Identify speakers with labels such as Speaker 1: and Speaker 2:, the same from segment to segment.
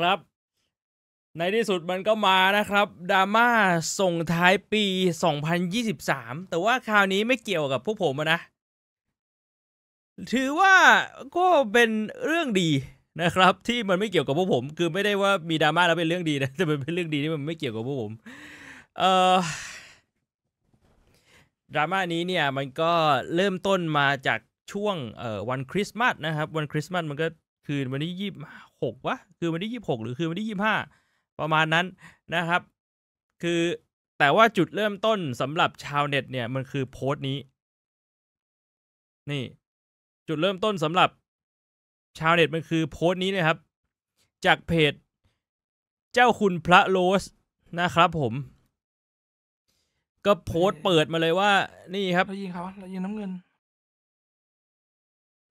Speaker 1: ครับ ในที่สุดมันก็มานะครับดราม่าส่งท้ายปี 2023 แต่ว่าคราวนี้ไม่เกี่ยวกับพวกผมนะถือว่าก็เป็นเรื่องดีนะครับ ที่มันไม่เกี่ยวกับพวกผม คือไม่ได้ว่ามีดราม่าแล้วเป็นเรื่องดีนะ แต่เป็นเรื่องดี ที่มันไม่เกี่ยวกับพวกผมเอ่อดราม่านี้เนี่ย มันก็เริ่มต้นมาจากช่วงวันคริสต์มาสนะครับ วันคริสต์มาสมันก็คืนวันที่ยี่หกวะคือวันที่ยี่หกหรือคืนวันที่ยี่ห้าประมาณนั้นนะครับ คือแต่ว่าจุดเริ่มต้นสำหรับชาวเน็ตเนี่ยมันคือโพสต์นี้ นี่จุดเริ่มต้นสำหรับชาวเน็ตมันคือโพสต์นี้เลยครับ จากเพจ เจ้าคุณพระโรสนะครับผม ก็โพสต์เปิดมาเลยว่า นี่ครับเรายิงเขาเรายิงน้าเงิน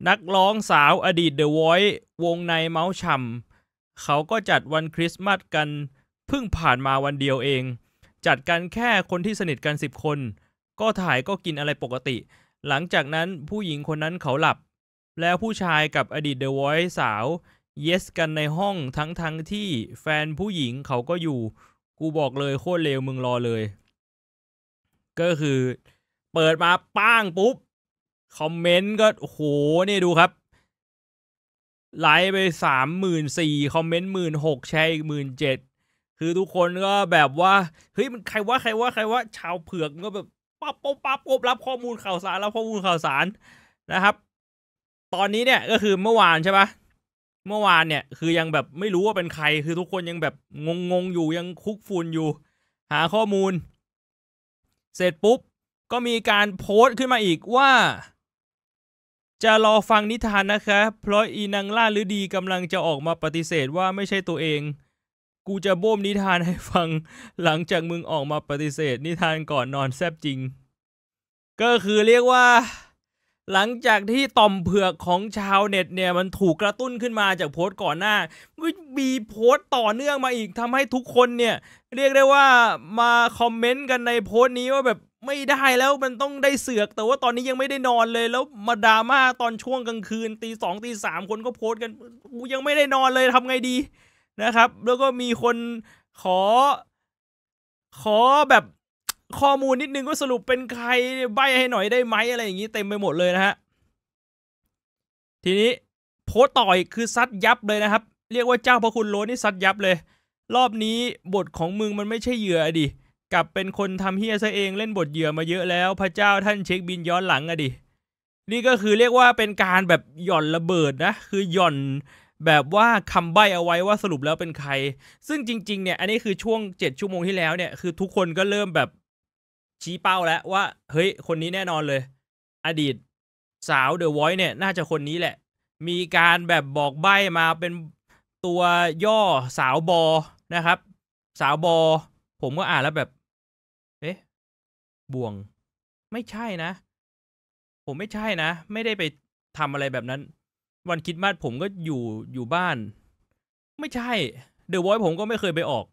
Speaker 1: นักร้องสาวอดีตเดอะวอยวงในเมาส์ชัมเขาก็จัดวันคริสต์มาสกันเพิ่งผ่านมาวันเดียวเอง จัดกันแค่คนที่สนิทกัน10คน ก็ถ่ายก็กินอะไรปกติ หลังจากนั้นผู้หญิงคนนั้นเขาหลับ แล้วผู้ชายกับอดีตเดอะวอยสาวเยสกันในห้องทั้งทั้งที่แฟนผู้หญิงเขาก็อยู่ กูบอกเลยโคตรเลวมึงรอเลย ก็คือ เปิดมาป้างปุ๊บคอมเมนต์ก็โอ้โหนี่ดูครับไลค์ไปสามหมื่นสี่คอมเมนต์หมื่นหกแชร์อีกหมื่นเจ็ดคือทุกคนก็แบบว่าเฮ้ยมันใครว่าใครว่าใครว่า ชาวเผือกก็แบบปั๊บปั๊บปั๊บปั๊บรับข้อมูลข่าวสารรับข้อมูลข่าวสารนะครับ ตอนนี้เนี่ยก็คือเมื่อวานใช่ปะเมื่อวานเนี่ยคือยังแบบไม่รู้ว่าเป็นใคร คือทุกคนยังแบบงงงอยู่ยังคุกฝุ่นอยู่ หาข้อมูล เสร็จปุ๊บก็มีการโพสต์ขึ้นมาอีกว่าจะรอฟังนิทานนะคะเพราะอีนางล่าฤดีกำลังจะออกมาปฏิเสธว่าไม่ใช่ตัวเอง กูจะโบ้มนิทานให้ฟัง หลังจากมึงออกมาปฏิเสธ นิทานก่อนนอนแซบจริง ก็คือเรียกว่า หลังจากที่ต่อมเผือกของชาวเน็ตเนี่ยมันถูกกระตุ้นขึ้นมาจากโพสต์ก่อนหน้า มีโพสต์ต่อเนื่องมาอีกทำให้ทุกคนเนี่ยเรียกได้ว่ามาคอมเมนต์กันในโพสต์นี้ว่าแบบไม่ได้แล้วมันต้องได้เสือกแต่ว่าตอนนี้ยังไม่ได้นอนเลย แล้วมาดราม่าตอนช่วงกลางคืนตีสองตีสามคนก็โพสต์กันกูยังไม่ได้นอนเลยทำไงดีนะครับ แล้วก็มีคนขอ ขอแบบข้อมูลนิดนึงว่าสรุปเป็นใครใบให้หน่อยได้ไหมอะไรอย่างนี้ เต็มไปหมดเลยนะฮะทีนี้โพสต่อยคือซัดยับเลยนะครับ เรียกว่าเจ้าพระคุณโลนี่ซัดยับเลย รอบนี้บทของมึงมันไม่ใช่เหยื่อดิกลับเป็นคนทำเฮียซะเองเล่นบทเหยื่อมาเยอะแล้ว พระเจ้าท่านเช็คบินย้อนหลังอะดิ นี่ก็คือเรียกว่าเป็นการแบบหย่อนระเบิดนะ คือหย่อนแบบว่าคำใบ้เอาไว้ว่าสรุปแล้วเป็นใคร ซึ่งจริงๆเนี่ยอันนี้คือช่วงเจ็ดชั่วโมงที่แล้วเนี่ย คือทุกคนก็เริ่มแบบชี้เป้าแล้วว่าเฮ้ยคนนี้แน่นอนเลย อดีตสาวเดอะไวท์เนี่ยน่าจะคนนี้แหละ มีการแบบบอกใบ้มาเป็นตัวย่อ สาวบอ นะครับ สาวบอ ผมก็อ่านแล้วแบบบ่วงไม่ใช่นะ ผมไม่ใช่นะไม่ได้ไปทำอะไรแบบนั้น วันคิดมาสผมก็อยู่อยู่บ้านไม่ใช่ เดอะวอยผมก็ไม่เคยไปออก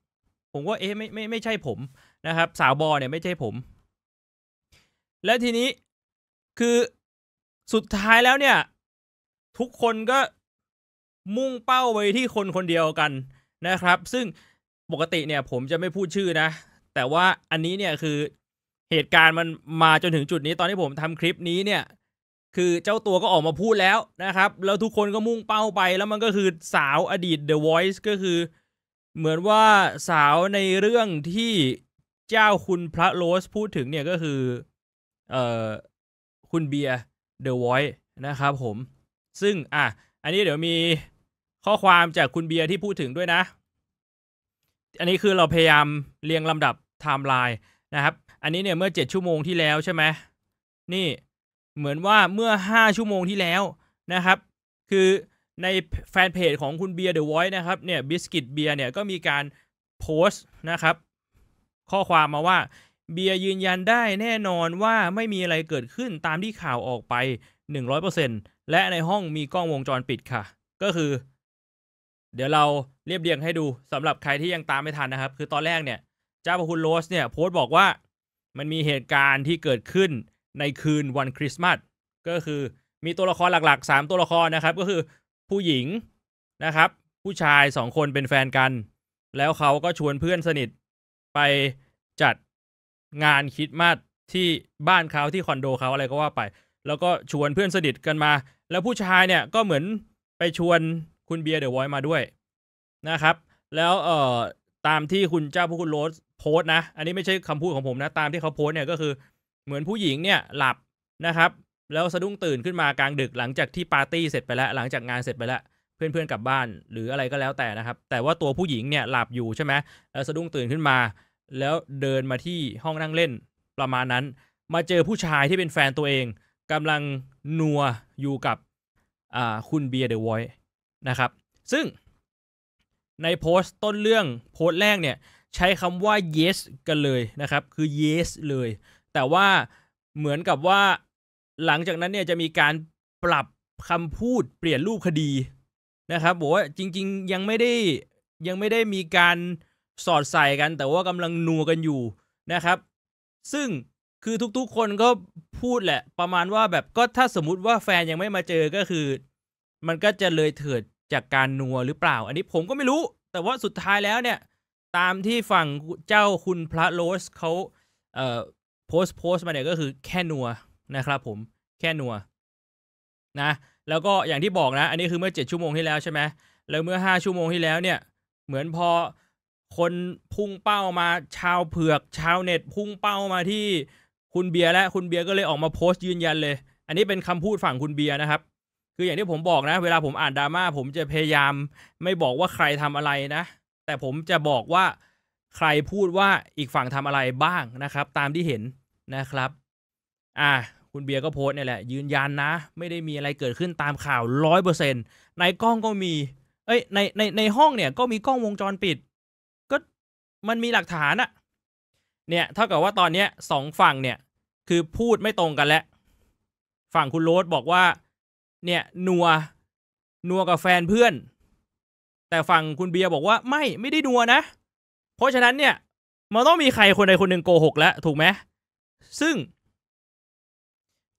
Speaker 1: ผมก็เอ๊ะไม่ไม่ไม่ใช่ผมนะครับ สาวบอเนี่ยไม่ใช่ผม และทีนี้คือสุดท้ายแล้วเนี่ย ทุกคนก็มุ่งเป้าไปที่คนคนเดียวกันนะครับ ซึ่งปกติเนี่ยผมจะไม่พูดชื่อนะ แต่ว่าอันนี้เนี่ยคือเหตุการณ์มันมาจนถึงจุดนี้ตอนที่ผมทำคลิปนี้เนี่ย คือเจ้าตัวก็ออกมาพูดแล้วนะครับ แล้วทุกคนก็มุ่งเป้าไปแล้วมันก็คือสาวอดีต The Voice ก็คือเหมือนว่าสาวในเรื่องที่เจ้าคุณพระโรสพูดถึงเนี่ยก็คือเอ่อคุณเบียร์ The Voice นะครับ ผมซึ่งอ่ะอันนี้เดี๋ยวมีข้อความจากคุณเบียร์ที่พูดถึงด้วยนะ อันนี้คือเราพยายามเรียงลำดับไทม์ไลน์นะครับอันนี้เนี่ยเมื่อเจ็ดชั่วโมงที่แล้วใช่ไหมนี่เหมือนว่าเมื่อห้าชั่วโมงที่แล้วนะครับ คือในแฟนเพจของคุณเบียร์เดอะไวท์นะครับเนี่ยบิสกิตเบียร์เนี่ยก็มีการโพสต์นะครับ ข้อความมาว่าเบียร์ยืนยันได้แน่นอนว่าไม่มีอะไรเกิดขึ้นตามที่ข่าวออกไป 100%และในห้องมีกล้องวงจรปิดค่ะ ก็คือ เดี๋ยวเราเรียบเรียงให้ดูสำหรับใครที่ยังตามไม่ทันนะครับ คือตอนแรกเนี่ยเจ้าพระคุณโรสเนี่ยโพสต์บอกว่ามันมีเหตุการณ์ที่เกิดขึ้นในคืนวันคริสต์มาสก็คือมีตัวละครหลัก ๆ 3 ตัวละครนะครับ ก็คือผู้หญิงนะครับ ผู้ชาย 2 คนเป็นแฟนกัน แล้วเขาก็ชวนเพื่อนสนิทไปจัดงานคริสต์มาสที่บ้านเขาที่คอนโดเขาอะไรก็ว่าไป แล้วก็ชวนเพื่อนสนิทกันมา แล้วผู้ชายเนี่ยก็เหมือนไปชวนคุณเบียร์เดอะไวท์มาด้วยนะครับ แล้วเอ่อตามที่คุณเจ้าผู้คุณโรสโพสนะอันนี้ไม่ใช่คำพูดของผมนะตามที่เขาโพสเนี่ยก็คือเหมือนผู้หญิงเนี่ยหลับนะครับ แล้วสะดุ้งตื่นขึ้นมากลางดึก หลังจากที่ปาร์ตี้เสร็จไปแล้วหลังจากงานเสร็จไปแล้วเพื่อนๆกลับบ้านหรืออะไรก็แล้วแต่นะครับ แต่ว่าตัวผู้หญิงเนี่ยหลับอยู่ใช่ไหมแล้วสะดุ้งตื่นขึ้นมา แล้วเดินมาที่ห้องนั่งเล่น ประมาณนั้น มาเจอผู้ชายที่เป็นแฟนตัวเอง กำลังนัวอยู่กับคุณเบียร์เดอะวอยนะครับซึ่งในโพสต์ต้นเรื่องโพสต์แรกเนี่ยใช้คำว่า yes กันเลยนะครับคือ yes เลย แต่ว่าเหมือนกับว่า หลังจากนั้นเนี่ยจะมีการปรับคำพูดเปลี่ยนรูปคดี นะครับบอกว่าจริงๆยังไม่ได้ ยังไม่ได้มีการสอดใส่กัน แต่ว่ากำลังนัวกันอยู่นะครับ ซึ่งคือทุกๆคนก็พูดแหละประมาณว่าแบบก็ถ้าสมมติว่าแฟนยังไม่มาเจอก็คือ มันก็จะเลยเถิดจากการนัวหรือเปล่า อันนี้ผมก็ไม่รู้แต่ว่าสุดท้ายแล้วเนี่ยตามที่ฝั่งเจ้าคุณพระโรสเขาเอ่อโพสโพสมาเนี่ยก็คือแค่นัวนะครับ ผมแค่นัวนะ แล้วก็อย่างที่บอกนะอันนี้คือเมื่อ7ชั่วโมงที่แล้วใช่ไหมแล้วเมื่อ5ชั่วโมงที่แล้วเนี่ยเหมือนพอคนพุ่งเป้ามา ชาวเผือก ชาวเน็ตพุ่งเป้ามาที่คุณเบียร์และ คุณเบียร์ก็เลยออกมาโพสต์ยืนยันเลย อันนี้เป็นคำพูดฝั่งคุณเบียร์นะครับ คืออย่างที่ผมบอกนะ เวลาผมอ่านดราม่าผมจะพยายามไม่บอกว่าใครทำอะไรนะแต่ผมจะบอกว่าใครพูดว่าอีกฝั่งทำอะไรบ้างนะครับ ตามที่เห็นนะครับอ่าคุณเบียร์ก็โพสเนี่ยแหละ ยืนยันนะ ไม่ได้มีอะไรเกิดขึ้นตามข่าวร้อยเปอร์เซ็นต์ในกล้องก็มีเอ้ยในในในห้องเนี่ยก็มีกล้องวงจรปิด ก็มันมีหลักฐานอะเนี่ยเท่ากับว่าตอนเนี้ยสองฝั่งเนี่ย คือพูดไม่ตรงกันแล้วฝั่งคุณโรสบอกว่า เนี่ยนัวนัวกับแฟนเพื่อนแต่ฝั่งคุณเบียร์บอกว่าไม่ ไม่ได้นัวนะ เพราะฉะนั้นเนี่ย มันต้องมีใครคนใดคนหนึ่งโกหกแล้ว ถูกไหมซึ่ง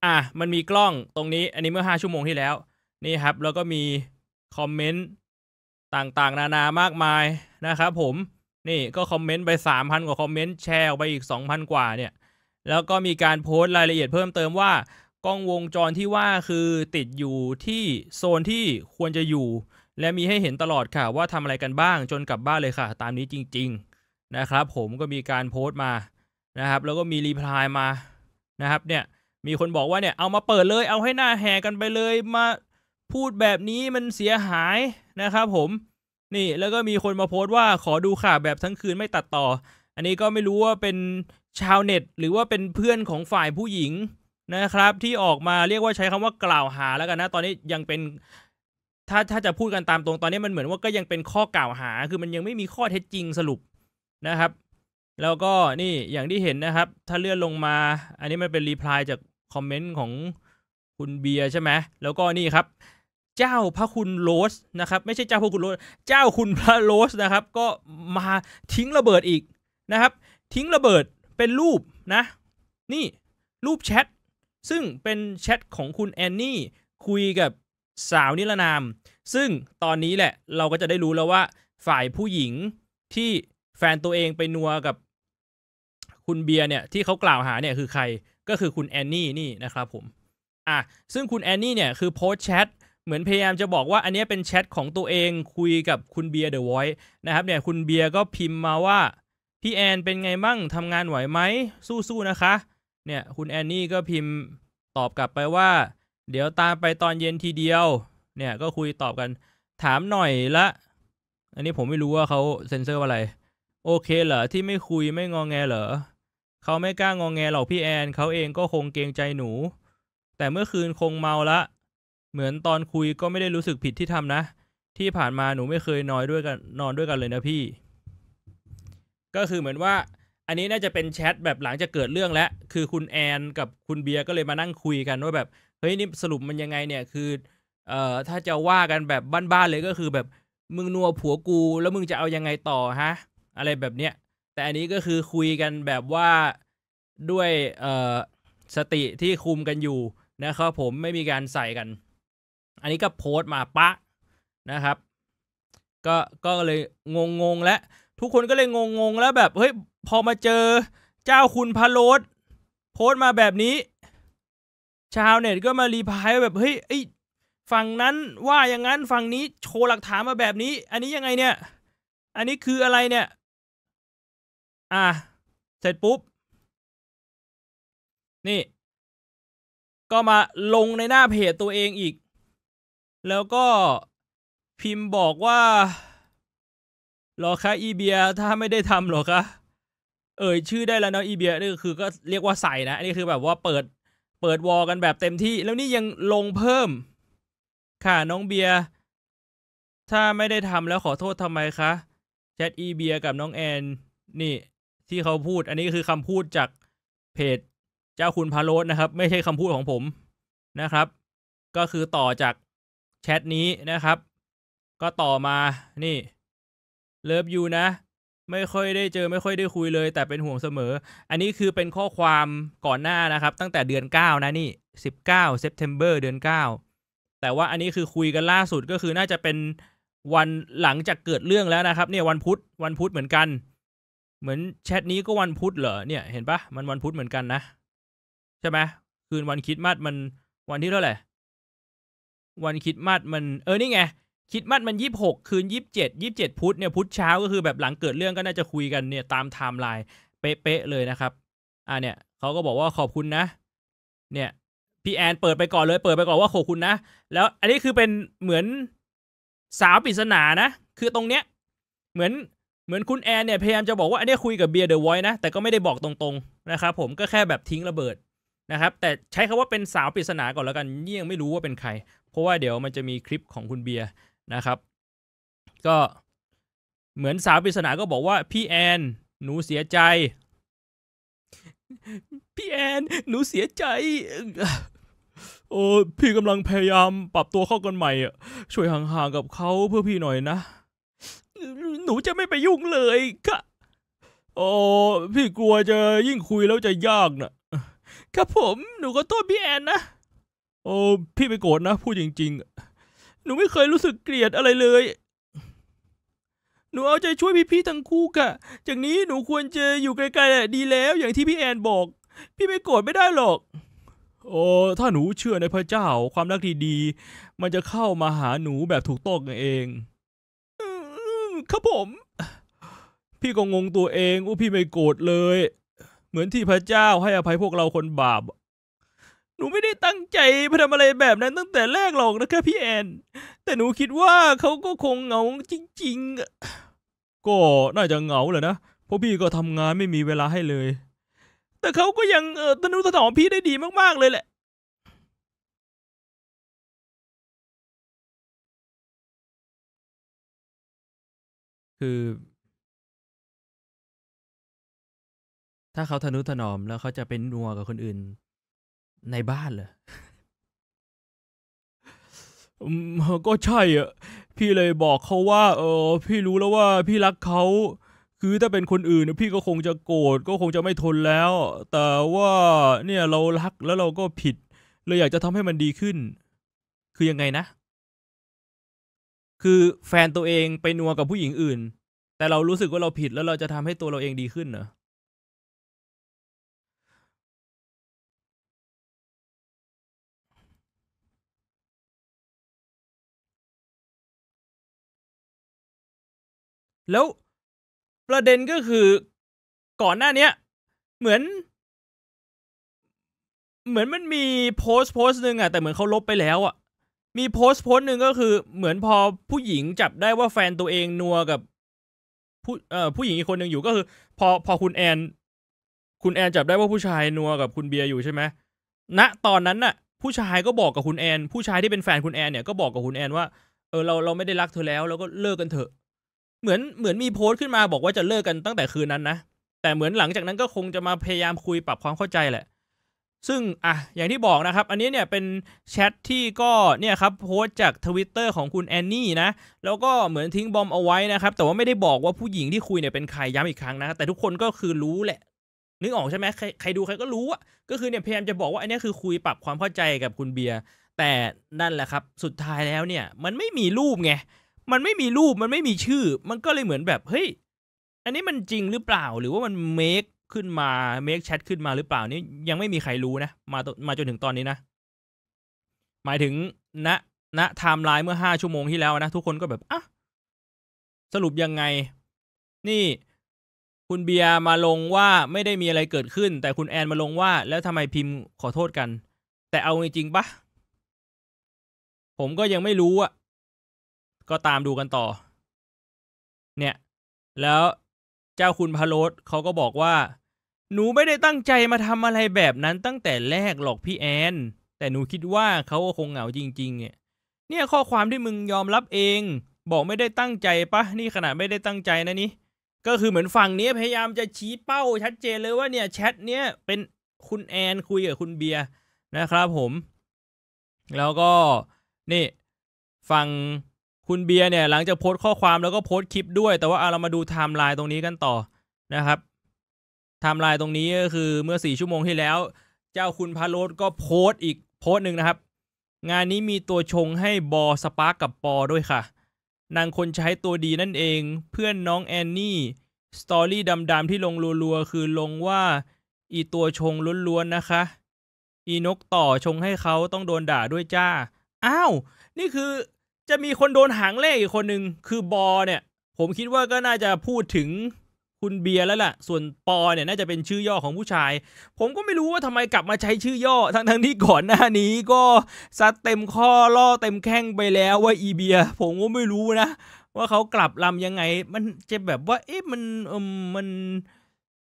Speaker 1: อ่ะ มันมีกล้องตรงนี้ อันนี้เมื่อห้าชั่วโมงที่แล้ว นี่ครับ แล้วก็มีคอมเมนต์ ต่างๆ นานามากมายนะครับผม นี่ก็คอมเมนต์ไปสามพันกว่าคอมเมนต์ แชร์ออกไปอีกสองพันกว่าเนี่ย แล้วก็มีการโพสต์รายละเอียดเพิ่มเติมว่ากล้องวงจรที่ว่าคือติดอยู่ที่โซนที่ควรจะอยู่และมีให้เห็นตลอดค่ะ ว่าทำอะไรกันบ้างจนกลับบ้านเลยค่ะ ตามนี้จริง ๆนะครับ ผมก็มีการโพสต์มานะครับ แล้วก็มีรีプライมานะครับเนี่ยมีคนบอกว่าเนี่ยเอามาเปิดเลย เอาให้หน้าแห่กันไปเลย มาพูดแบบนี้มันเสียหายนะครับ ผมนี่แล้วก็มีคนมาโพสต์ว่าขอดูค่ะแบบทั้งคืนไม่ตัดต่ออันนี้ก็ไม่รู้ว่าเป็นชาวเน็ตหรือว่าเป็นเพื่อนของฝ่ายผู้หญิงนะครับที่ออกมาเรียกว่าใช้คำว่ากล่าวหาแล้วกันนะตอนนี้ยังเป็นถ้าถ้าจะพูดกันตามตรงตอนนี้มันเหมือนว่าก็ยังเป็นข้อกล่าวหา คือมันยังไม่มีข้อเท็จจริงสรุปนะครับ แล้วก็นี่อย่างที่เห็นนะครับถ้าเลื่อนลงมาอันนี้มันเป็นรีプライจาก คอมเมนต์ของคุณเบียร์ใช่ไหมแล้วก็นี่ครับ เจ้าพระคุณโรสนะครับไม่ใช่เจ้าพระคุณโรสเจ้าคุณพระโรสนะครับ ก็มาทิ้งระเบิดอีกนะครับ ทิ้งระเบิดเป็นรูปนะนี่รูปแชทซึ่งเป็นแชทของคุณแอนนี่คุยกับสาวนิรนาม ซึ่งตอนนี้แหละเราก็จะได้รู้แล้วว่า ฝ่ายผู้หญิงที่แฟนตัวเองไปนัวกับ คุณเบียร์เนี่ย ที่เขากล่าวหาเนี่ยคือใครก็คือคุณแอนนี่นี่นะครับผม อ่ะซึ่งคุณแอนนี่เนี่ย คือโพสแชทเหมือนพยายามจะบอกว่า อันนี้เป็นแชทของตัวเองคุยกับคุณเบียร์เดอะไวท์นะครับ เนี่ย คุณเบียร์ก็พิมพ์มาว่า พี่แอนเป็นไงมั่งทำงานไหวไหมสู้ๆนะคะ เนี่ย คุณแอนนี่ก็พิมพ์ตอบกลับไปว่าเดี๋ยวตามไปตอนเย็นทีเดียว เนี่ยก็คุยตอบกัน ถามหน่อยละ อันนี้ผมไม่รู้ว่าเขาเซ็นเซอร์อะไร โอเคเหรอที่ไม่คุยไม่งองแงเหรอเขาไม่กล้างองแงหรอกพี่แอนเขาเองก็คงเกรงใจหนู แต่เมื่อคืนคงเมาละ เหมือนตอนคุยก็ไม่ได้รู้สึกผิดที่ทำนะ ที่ผ่านมาหนูไม่เคยนอนด้วยกันนอนด้วยกันเลยนะพี่ก็คือเหมือนว่าอันนี้น่าจะเป็นแชทแบบหลังจากเกิดเรื่องแล้วคือคุณแอนกับคุณเบียร์ก็เลยมานั่งคุยกันว่าแบบเฮ้ยนี่สรุปมันยังไงเนี่ย คือเอ่อถ้าจะว่ากันแบบบ้านๆเลยก็คือ แบบมึงนัวผัวกู แล้วมึงจะเอายังไงต่อฮะ อะไรแบบเนี้ยแต่อันนี้ก็คือคุยกันแบบว่าด้วยเอ่อสติที่คุมกันอยู่นะครับผมไม่มีการใส่กัน อันนี้ก็โพสต์มาปะนะครับ ก็ก็เลยงงงงและ ทุกคนก็เลยงงงงแล้วแบบเฮ้ยพอมาเจอเจ้าคุณพะโลดโพสต์มาแบบนี้ชาวเน็ตก็มารีพายแบบเฮ้ยไอฝั่งนั้นว่าอย่างนั้นฝั่งนี้ โชว์หลักฐานมาแบบนี้ อันนี้ยัง
Speaker 2: ไงเนี่ย อันนี้คืออะไรเนี่ย อ่ะเสร็จปุ๊บ นี่ ก็มาลงในหน้าเพจตัวเองอีก แล้วก็พิมพ์บอกว่า
Speaker 1: หรอคะอีเบียถ้าไม่ได้ทำหรอคะเอ่ยชื่อได้แล้วเนาะอีเบียนี่คือก็เรียกว่าใส่นะอันนี้คือแบบว่าเปิดเปิดวอกันแบบเต็มที่แล้วนี่ยังลงเพิ่ม ค่ะน้องเบียร์ถ้าไม่ได้ทำแล้วขอโทษทำไมคะ แชท อีเบียร์กับน้องแอน นี่ ที่เขาพูด อันนี้คือคำพูดจากเพจ เจ้าคุณพาโรสนะครับ ไม่ใช่คำพูดของผมนะครับ ก็คือต่อจากแชทนี้นะครับ ก็ต่อมานี่ เลิฟยูนะไม่ค่อย ได้เจอ ไม่ ค่อยได้คุยเลย แต่เป็นห่วงเสมอ อันนี้คือเป็นข้อความก่อนหน้านะครับ ตั้งแต่เดือน9นะนี่ 19 September เดือน9แต่ว่าอันนี้คือคุยกันล่าสุดก็คือน่าจะเป็นวันหลังจากเกิดเรื่องแล้วนะครับ เนี่ยวันพุธวันพุธเหมือนกัน เหมือนแชทนี้ก็วันพุธเหรอเนี่ย เห็นปะมันวันพุธเหมือนกันนะ ใช่ไหมคืนวันคิดมาดมัน วันที่เท่าไหร่วันคิดมาดมันเออนี่ไงคิดมัดมันยี่หกคืนยี่บเจ็ดยี่บเจ็ดพุธเนี่ยพุธเช้าก็คือแบบหลังเกิดเรื่องก็น่าจะคุยกันเนี่ยตามไทม์ไลน์เป๊ะเลยนะครับอ่าเนี่ยเขาก็บอกว่าขอบคุณนะ เนี่ยพี่แอนเปิดไปก่อนเลย เปิดไปก่อนว่าขอบคุณนะแล้วอันนี้คือเป็นเหมือนสาวปริศนานะ คือตรงเนี้ยเหมือนเหมือนคุณแอนเนี่ยพยายามจะบอกว่าอันนี้คุยกับเบียร์เดอะไวท์นะแต่ก็ไม่ได้บอกตรงๆนะครับผมก็แค่แบบทิ้งระเบิดนะครับ แต่ใช้คำว่าเป็นสาวปริศนาก่อนแล้วกันยังไม่รู้ว่าเป็นใครเพราะว่าเดี๋ยวมันจะมีคลิปของคุณเบียร์นะครับ ก็เหมือนสาวปริศนาก็บอกว่าพี่แอนหนูเสียใจพี่แอนหนูเสียใจโอ้พี่กำลังพยายามปรับตัวเข้ากันใหม่อ่ะช่วยห่างๆกับเขาเพื่อพี่หน่อยนะหนูจะไม่ไปยุ่งเลยค่ะโอ้พี่กลัวจะยิ่งคุยแล้วจะยากนะครับผม หนูก็โทษพี่แอนนะโอ้พี่ไปโกรธนะพูดจริง ๆหนูไม่เคยรู้สึกเกลียดอะไรเลย หนูเอาใจช่วยพี่ๆทั้งคู่ค่ะ จากนี้หนูควรจะอยู่ไกลๆดีแล้ว อย่างที่พี่แอนบอก พี่ไม่โกรธไม่ได้หรอก โอ้ ถ้าหนูเชื่อในพระเจ้าความรักดีๆมันจะเข้ามาหาหนูแบบถูกต้องเอง ครับผม พี่ก็งงตัวเองว่าพี่ไม่โกรธเลย เหมือนที่พระเจ้าให้อภัยพวกเราคนบาปหนูไม่ได้ตั้งใจไปทำอะไรแบบนั้นตั้งแต่แรกหรอกนะคบพี่แอนแต่หนูคิดว่าเขาก็คงเหงาจริง ๆก็น่าจะเหงาแหละนะเพราะพี่ก็ทำงานไม่มีเวลาให้เลย
Speaker 2: แต่เขาก็ยังเออทนุถนอมพี่ได้ดีมาก ๆ เลยแหละ คือ ถ้าเขาทนุถนอมแล้วเขาจะเป็นนัวกับคนอื่นในบ้านเหรอ
Speaker 1: ก็ใช่อ่ะพี่เลยบอกเขาว่า เออ พี่รู้แล้วว่าพี่รักเขา คือถ้าเป็นคนอื่นพี่ก็คงจะโกรธก็คงจะไม่ทนแล้ว แต่ว่า เนี่ย เรารักแล้วเราก็ผิด เลยอยากจะทำให้มันดีขึ้น คือยังไงนะ คือแฟนตัวเองไปนัวกับ
Speaker 2: ผู้หญิงอื่น แต่เรารู้สึกว่าเราผิดแล้วเราจะทำให้ตัวเราเองดีขึ้นเหรอแล้วประเด็นก็คือก่อนหน้าเนี้ยเหมือน เหมือนมันมีโพสต์โพสต์หนึ่งอะแต่เหมือนเขาล
Speaker 1: บไปแล้วอะมีโพสต์โพสต์หนึ่งก็คือเหมือนพอผู้หญิงจับได้ว่าแฟนตัวเองนัวกับ ผู้เอ่อผู้หญิงอีกคนหนึ่งอยู่ก็คือ พอพอคุณแอน คุณแอนจับได้ว่าผู้ชายนัวกับคุณเบียร์อยู่ใช่ไหมณตอนนั้นน่ะ ผู้ชายก็บอกกับคุณแอน ผู้ชายที่เป็นแฟนคุณแอนเนี่ยก็บอกกับคุณแอน ว่าเออ เราเราไม่ได้รักเธอแล้วแล้วก็เลิกกันเถอะเหมือนเหมือนมีโพสต์ขึ้นมาบอกว่าจะเลิกกันตั้งแต่คืนนั้นนะแต่เหมือนหลังจากนั้นก็คงจะมาพยายามคุยปรับความเข้าใจแหละซึ่ง อ่ะ อย่างที่บอกนะครับ อันนี้เนี่ยเป็นแชทที่ก็เนี่ยครับโพสต์จากทวิตเตอร์ของคุณแอนนี่นะแล้วก็เหมือนทิ้งบอมเอาไว้นะครับ แต่ว่าไม่ได้บอกว่าผู้หญิงที่คุยเนี่ยเป็นใครย้ำอีกครั้งนะแต่ทุกคนก็คือรู้แหละ นึกออกใช่ไหมใครใครดูใครก็รู้อ่ะก็คือเนี่ยพยายามจะบอกว่าอันนี้คือคุยปรับความเข้าใจกับคุณเบียร์แต่นั่นแหละครับ สุดท้ายแล้วเนี่ยมันไม่มีรูปไงมันไม่มีรูปมันไม่มีชื่อ มันก็เลยเหมือนแบบ เฮ้ย อันนี้มันจริงหรือเปล่า หรือว่ามันเมคขึ้นมา เมคแชทขึ้นมาหรือเปล่านี่ยังไม่มีใครรู้นะ มามาจนถึงตอนนี้นะ หมายถึงณณไทม์ไลน์เมื่อห้าชั่วโมงที่แล้วนะ ทุกคนก็แบบอ่ะสรุปยังไง นี่ คุณเบียร์มาลงว่าไม่ได้มีอะไรเกิดขึ้น แต่คุณแอนมาลงว่า แล้วทำไมพิมพ์ขอโทษกัน แต่เอาจริงปะ
Speaker 2: ผมก็ยังไม่รู้อะก็ตามดูกันต่อ เนี่ย แล้วเจ้าคุณพะโลดเขาก็บอกว่า หนูไม
Speaker 1: ่ได้ตั้งใจมาทำอะไรแบบนั้นตั้งแต่แรก หรอกพี่แอน แต่หนูคิดว่าเขาคงเหงาจริงๆเนี่ย เนี่ยข้อความที่มึงยอมรับเอง บอกไม่ได้ตั้งใจปะนี่ขนาดไม่ได้ตั้งใจนะนี่ก็คือเหมือนฝั่งนี้พยายามจะชี้เป้า ชัดเจนเลยว่าเนี่ยแชทเนี้ยเป็นคุณแอนคุยกับคุณเบียร์นะครับ ผม แล้วก็นี่ฝั่งคุณเบียร์เนี่ยหลังจากโพสต์ข้อความแล้วก็โพสต์คลิปด้วย แต่ว่าเรามาดูไทม์ไลน์ตรงนี้กันต่อนะครับไทม์ไลน์ตรงนี้ก็คือเมื่อสี่ชั่วโมงที่แล้ว เจ้าคุณพาโรสก็โพสต์อีกโพสต์หนึ่งนะครับ งานนี้มีตัวชงให้บอสปาร์กกับปอด้วยค่ะ นางคนใช้ตัวดีนั่นเองเพื่อนน้องแอนนี่สตอรี่ดำๆที่ลงรัวๆคือลงว่าอีตัวชงล้วนๆนะคะอีนกต่อชงให้เขาต้องโดนด่าด้วยจ้าอ้าวนี่คือจะมีคนโดนหางเลขอีกคนหนึ่งคือบอ เนี่ย ผมคิดว่าก็น่าจะพูดถึงคุณเบียร์แล้วล่ะ ส่วนปอเนี่ยน่าจะเป็นชื่อย่อของผู้ชาย ผมก็ไม่รู้ว่าทำไมกลับมาใช้ชื่อย่อ ทั้งทั้งที่ก่อนหน้านี้ก็ซัดเต็มข้อล่อเต็มแข้งไปแล้วว่าอีเบียร์ผมก็ไม่รู้นะ ว่าเขากลับลำยังไง มันจะแบบว่าเอ๊ะมันมัน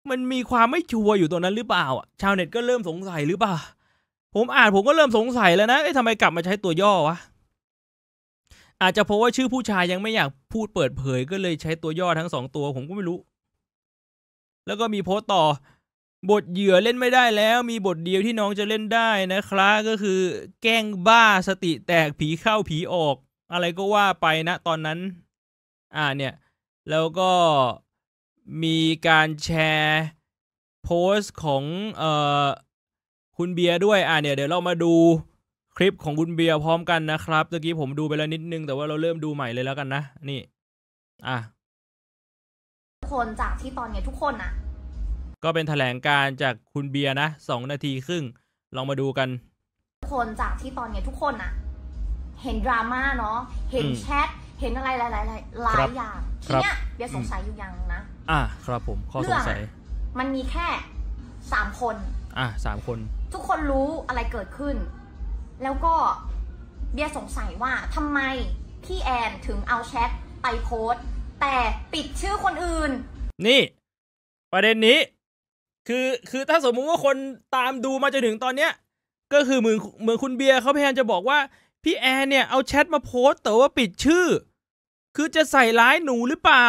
Speaker 1: มันมีความไม่ชัวร์อยู่ตรงนั้นหรือเปล่าชาวเน็ตก็เริ่มสงสัยหรือเปล่า ผมอ่านผมก็เริ่มสงสัยแล้วนะเอ๊ะทำไมกลับมาใช้ตัวย่อวะอาจจะเพราะว่าชื่อผู้ชายยังไม่อยากพูดเปิดเผย ก็เลยใช้ตัวย่อทั้งสองตัวผมก็ไม่รู้ แล้วก็มีโพสต์ต่อบทเหยื่อเล่นไม่ได้แล้ว มีบทเดียวที่น้องจะเล่นได้นะครับก็คือแกล้งบ้าสติแตกผีเข้าผีออก อะไรก็ว่าไปนะตอนนั้น อ่าเนี่ยแล้วก็มีการแชร์โพสต์ของเอ่อคุณเบียร์ด้วยอ่าเนี่ย เดี๋ยวเรามาดูคลิปของคุณเบียร์พร้อมกันนะครับเมื่อกี้ผมดูไปแล้วนิดนึงแต่ว่าเราเริ่มดูใหม่เลยแล้วกันนะนี่ อ่ะ
Speaker 3: คนจากที่ตอนนี้ทุกคนนะ
Speaker 1: ก็เป็นแถลงการจากคุณเบียร์นะสองนาทีครึ่ง ลองมาดูกัน
Speaker 3: คนจากที่ตอนนี้ทุกคนนะเห็นดราม่าเนาะเห็นแชทเห็นอะไรหลายๆหลายอย่างทีเนี้ยเบียร์สงสัยอยู่อย่างนะ
Speaker 1: อ่ะครับผมข้อสงสัย
Speaker 3: มันมีแค่สามคน
Speaker 1: อ่ะสามคน
Speaker 3: ทุกคนรู้อะไรเกิดขึ้นแล้วก็เบียสงสัยว่าทำไมพี่แอนถึงเอาแชทไปโพสแต่ปิดชื่อคนอื่น
Speaker 1: นี่ ประเด็นนี้ คือคือถ้าสมมุติว่าคนตามดูมาจนถึงตอนเนี้ยก็คือเหมือนเหมือนคุณเบียเขาพยายามจะบอกว่าพี่แอนเนี่ยเอาแชทมาโพสแต่ว่าปิดชื่อ คือจะใส่ร้ายหนูหรือเปล่า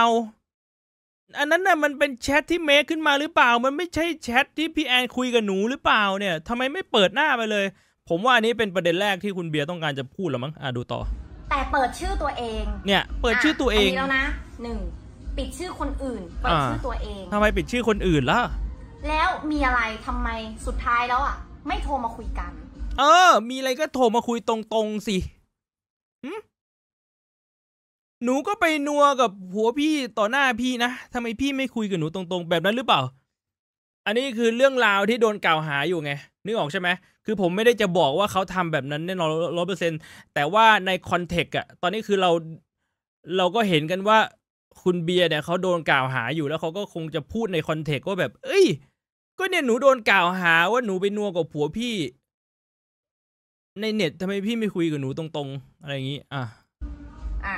Speaker 1: อันนั้นน่ะมันเป็นแชทที่เมคขึ้นมาหรือเปล่า มันไม่ใช่แชทที่พี่แอนคุยกับหนูหรือเปล่าเนี่ยทำไมไม่เปิดหน้าไปเลยผมว่าอันนี้เป็นประเด็นแรกที่คุณเบียร์ต้องการจะพูดแล้วมั้งอ่ะดูต่อ
Speaker 3: แต่เปิดชื่อตัวเอง เนี
Speaker 1: ่ย เปิดชื่อตัวเองนนี้แล้วน
Speaker 3: ะ หนึ่งปิดชื่อคนอื่น เปิดชื่อตัวเองทำไม
Speaker 1: ปิดชื่อคนอื่นล่ะ
Speaker 3: แล้วมีอะไรทำไมสุดท้ายแล้วอ่ะ ไม่โทรมาคุยกัน
Speaker 1: เออมีอะไรก็โทรมาคุยตรงๆสิหนูก็ไปนัวกับหัวพี่ต่อหน้าพี่นะทำไมพี่ไม่คุยกับหนูตรงๆ แบบนั้นหรือเปล่า อันนี้คือเรื่องราวที่โดนกล่าวหาอยู่ไงนึกออกใช่ไหมคือผมไม่ได้จะบอกว่าเขาทำแบบนั้นแน่นอนร้อยเปอร์เซ็นต์แต่ว่าในคอนเทกต์อะตอนนี้คือเราเราก็เห็นกันว่าคุณเบียร์เนี่ยเขาโดนกล่าวหาอยู่แล้วเขาก็คงจะพูดในคอนเทกต์ว่าแบบ เอ้ย ก็เนี่ยหนูโดนกล่าวหา ว่าหนูไปนัวกับผัวพี่ ในเน็ตทำไมพี่ไม่คุยกับหนูตรงๆ อะไรอย่างนี้อ่ะ
Speaker 3: อ่ะ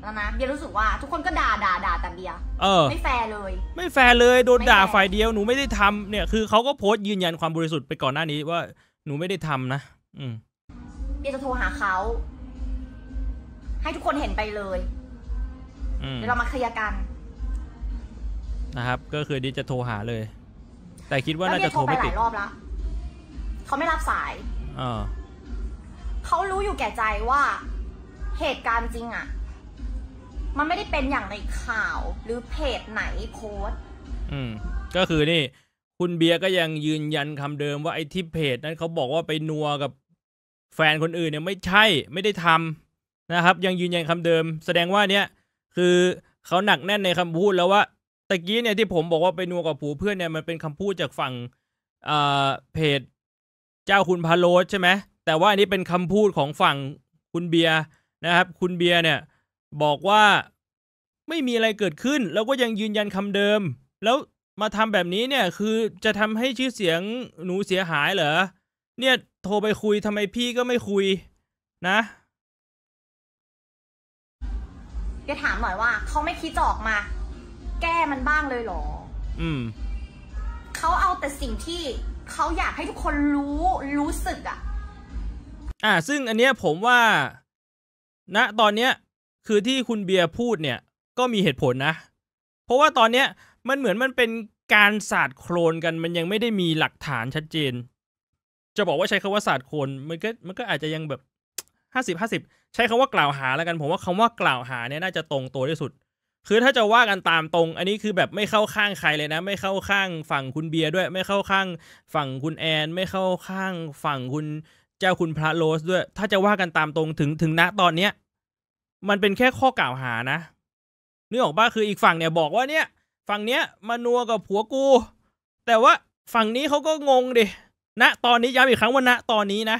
Speaker 3: แล้วนะเบียร์รู้สึกว่า ทุกคนก็ด่าด่าด่าแต่เบียร์เออไม่แฟร์เลย
Speaker 1: ไม่แฟร์เลยโดนด่าฝ่ายเดียว หนูไม่ได้ทำ เนี่ยคือเขาก็โพสต์ยืนยันความบริสุทธิ์ไปก่อนหน้านี้ว่าหนูไม่ได้ทำนะอืม
Speaker 3: เดียวจะโทรหาเขาให้ทุกคนเห็นไปเลยเดี๋ยวเรามาเคลียร์กัน
Speaker 1: นะครับ ก็คือดิจะโทรหาเลย แต่คิดว่าน่าจะโทรไปหลายรอ
Speaker 3: บแล้วเขาไม่รับสายเขารู้อยู่แก่ใจว่า เหตุการณ์จริงอะ่ะ มันไม่ได้เป็นอย่างในข่าว หรือเพจไหนโพส
Speaker 1: อืม ก็คือนี่คุณเบียร์ก็ยังยืนยันคำเดิมว่าไอ้ที่เพจ นั้นเขาบอกว่าไปนัวกับแฟนคนอื่นเนี่ยไม่ใช่ไม่ได้ทำนะครับยังยืนยันคำเดิม แสดงว่าเนี่ยคือเขาหนักแน่นในคำพูดแล้วว่าตะกี้เนี่ยที่ผมบอกว่าไปนัวกับผูเพื่อนเนี่ยมันเป็นคำพูดจากฝั่งเออ่เพจ เจ้าคุณพาโลใช่ไหมแต่ว่าอันนี้เป็นคำพูดของฝั่งคุณเบียร์นะครับ คุณเบียร์เนี่ย บอกว่าไม่มีอะไรเกิดขึ้น แล้วก็ยังยืนยันคำเดิมแล้วมาทำแบบนี้เนี่ยคือจะทำให้ชื่อเสียงหนูเสียหายเหรอ เนี่ย โทรไปคุยทำไมพี่ก็ไม่คุยนะ
Speaker 3: เดี๋ยวถามหน่อยว่าเขาไม่คิดจอกมา แก้มันบ้างเลยเหรอ อืมเขาเอาแต่สิ่งที่เขาอยากให้ทุกคนรู้รู้สึกอ่ะ
Speaker 1: อ่า ซึ่งอันเนี้ย ผมว่าณนะตอนเนี้ย คือที่คุณเบียร์พูดเนี่ย ก็มีเหตุผลนะ เพราะว่าตอนเนี้ยมันเหมือนมันเป็นการศาสตร์โคลนกันมันยังไม่ได้มีหลักฐานชัดเจน จะบอกว่าใช้คาว่าศาสตร์โคลนมันก็มันก็อาจจะยังแบบห้าสิบห้าสิบใช้คำว่ากล่าวหาแล้วกันผมว่าคำว่ากล่าวหาเนี่ยน่าจะตรงตัวที่สุด คือถ้าจะว่ากันตามตรง อันนี้คือแบบไม่เข้าข้างใครเลยนะ ไม่เข้าข้างฝั่งคุณเบียร์ด้วย ไม่เข้าข้างฝั่งคุณแอนไม่เข้าข้างฝั่งคุณเจ้าคุณพระโรส ด้วย ถ้าจะว่ากันตามตรงถึงถึงณตอนเนี้ยมันเป็นแค่ข้อกล่าวหานะนึกออกป่ะคืออีกฝั่งเนี่ยบอกว่าเนี่ยฝั่งเนี้ยมานัวกับ ผัวกู แต่ว่าฝั่งนี้เขาก็งงดิณนะตอนนี้ย้ำอีกครั้งว่าณนะตอนนี้นะ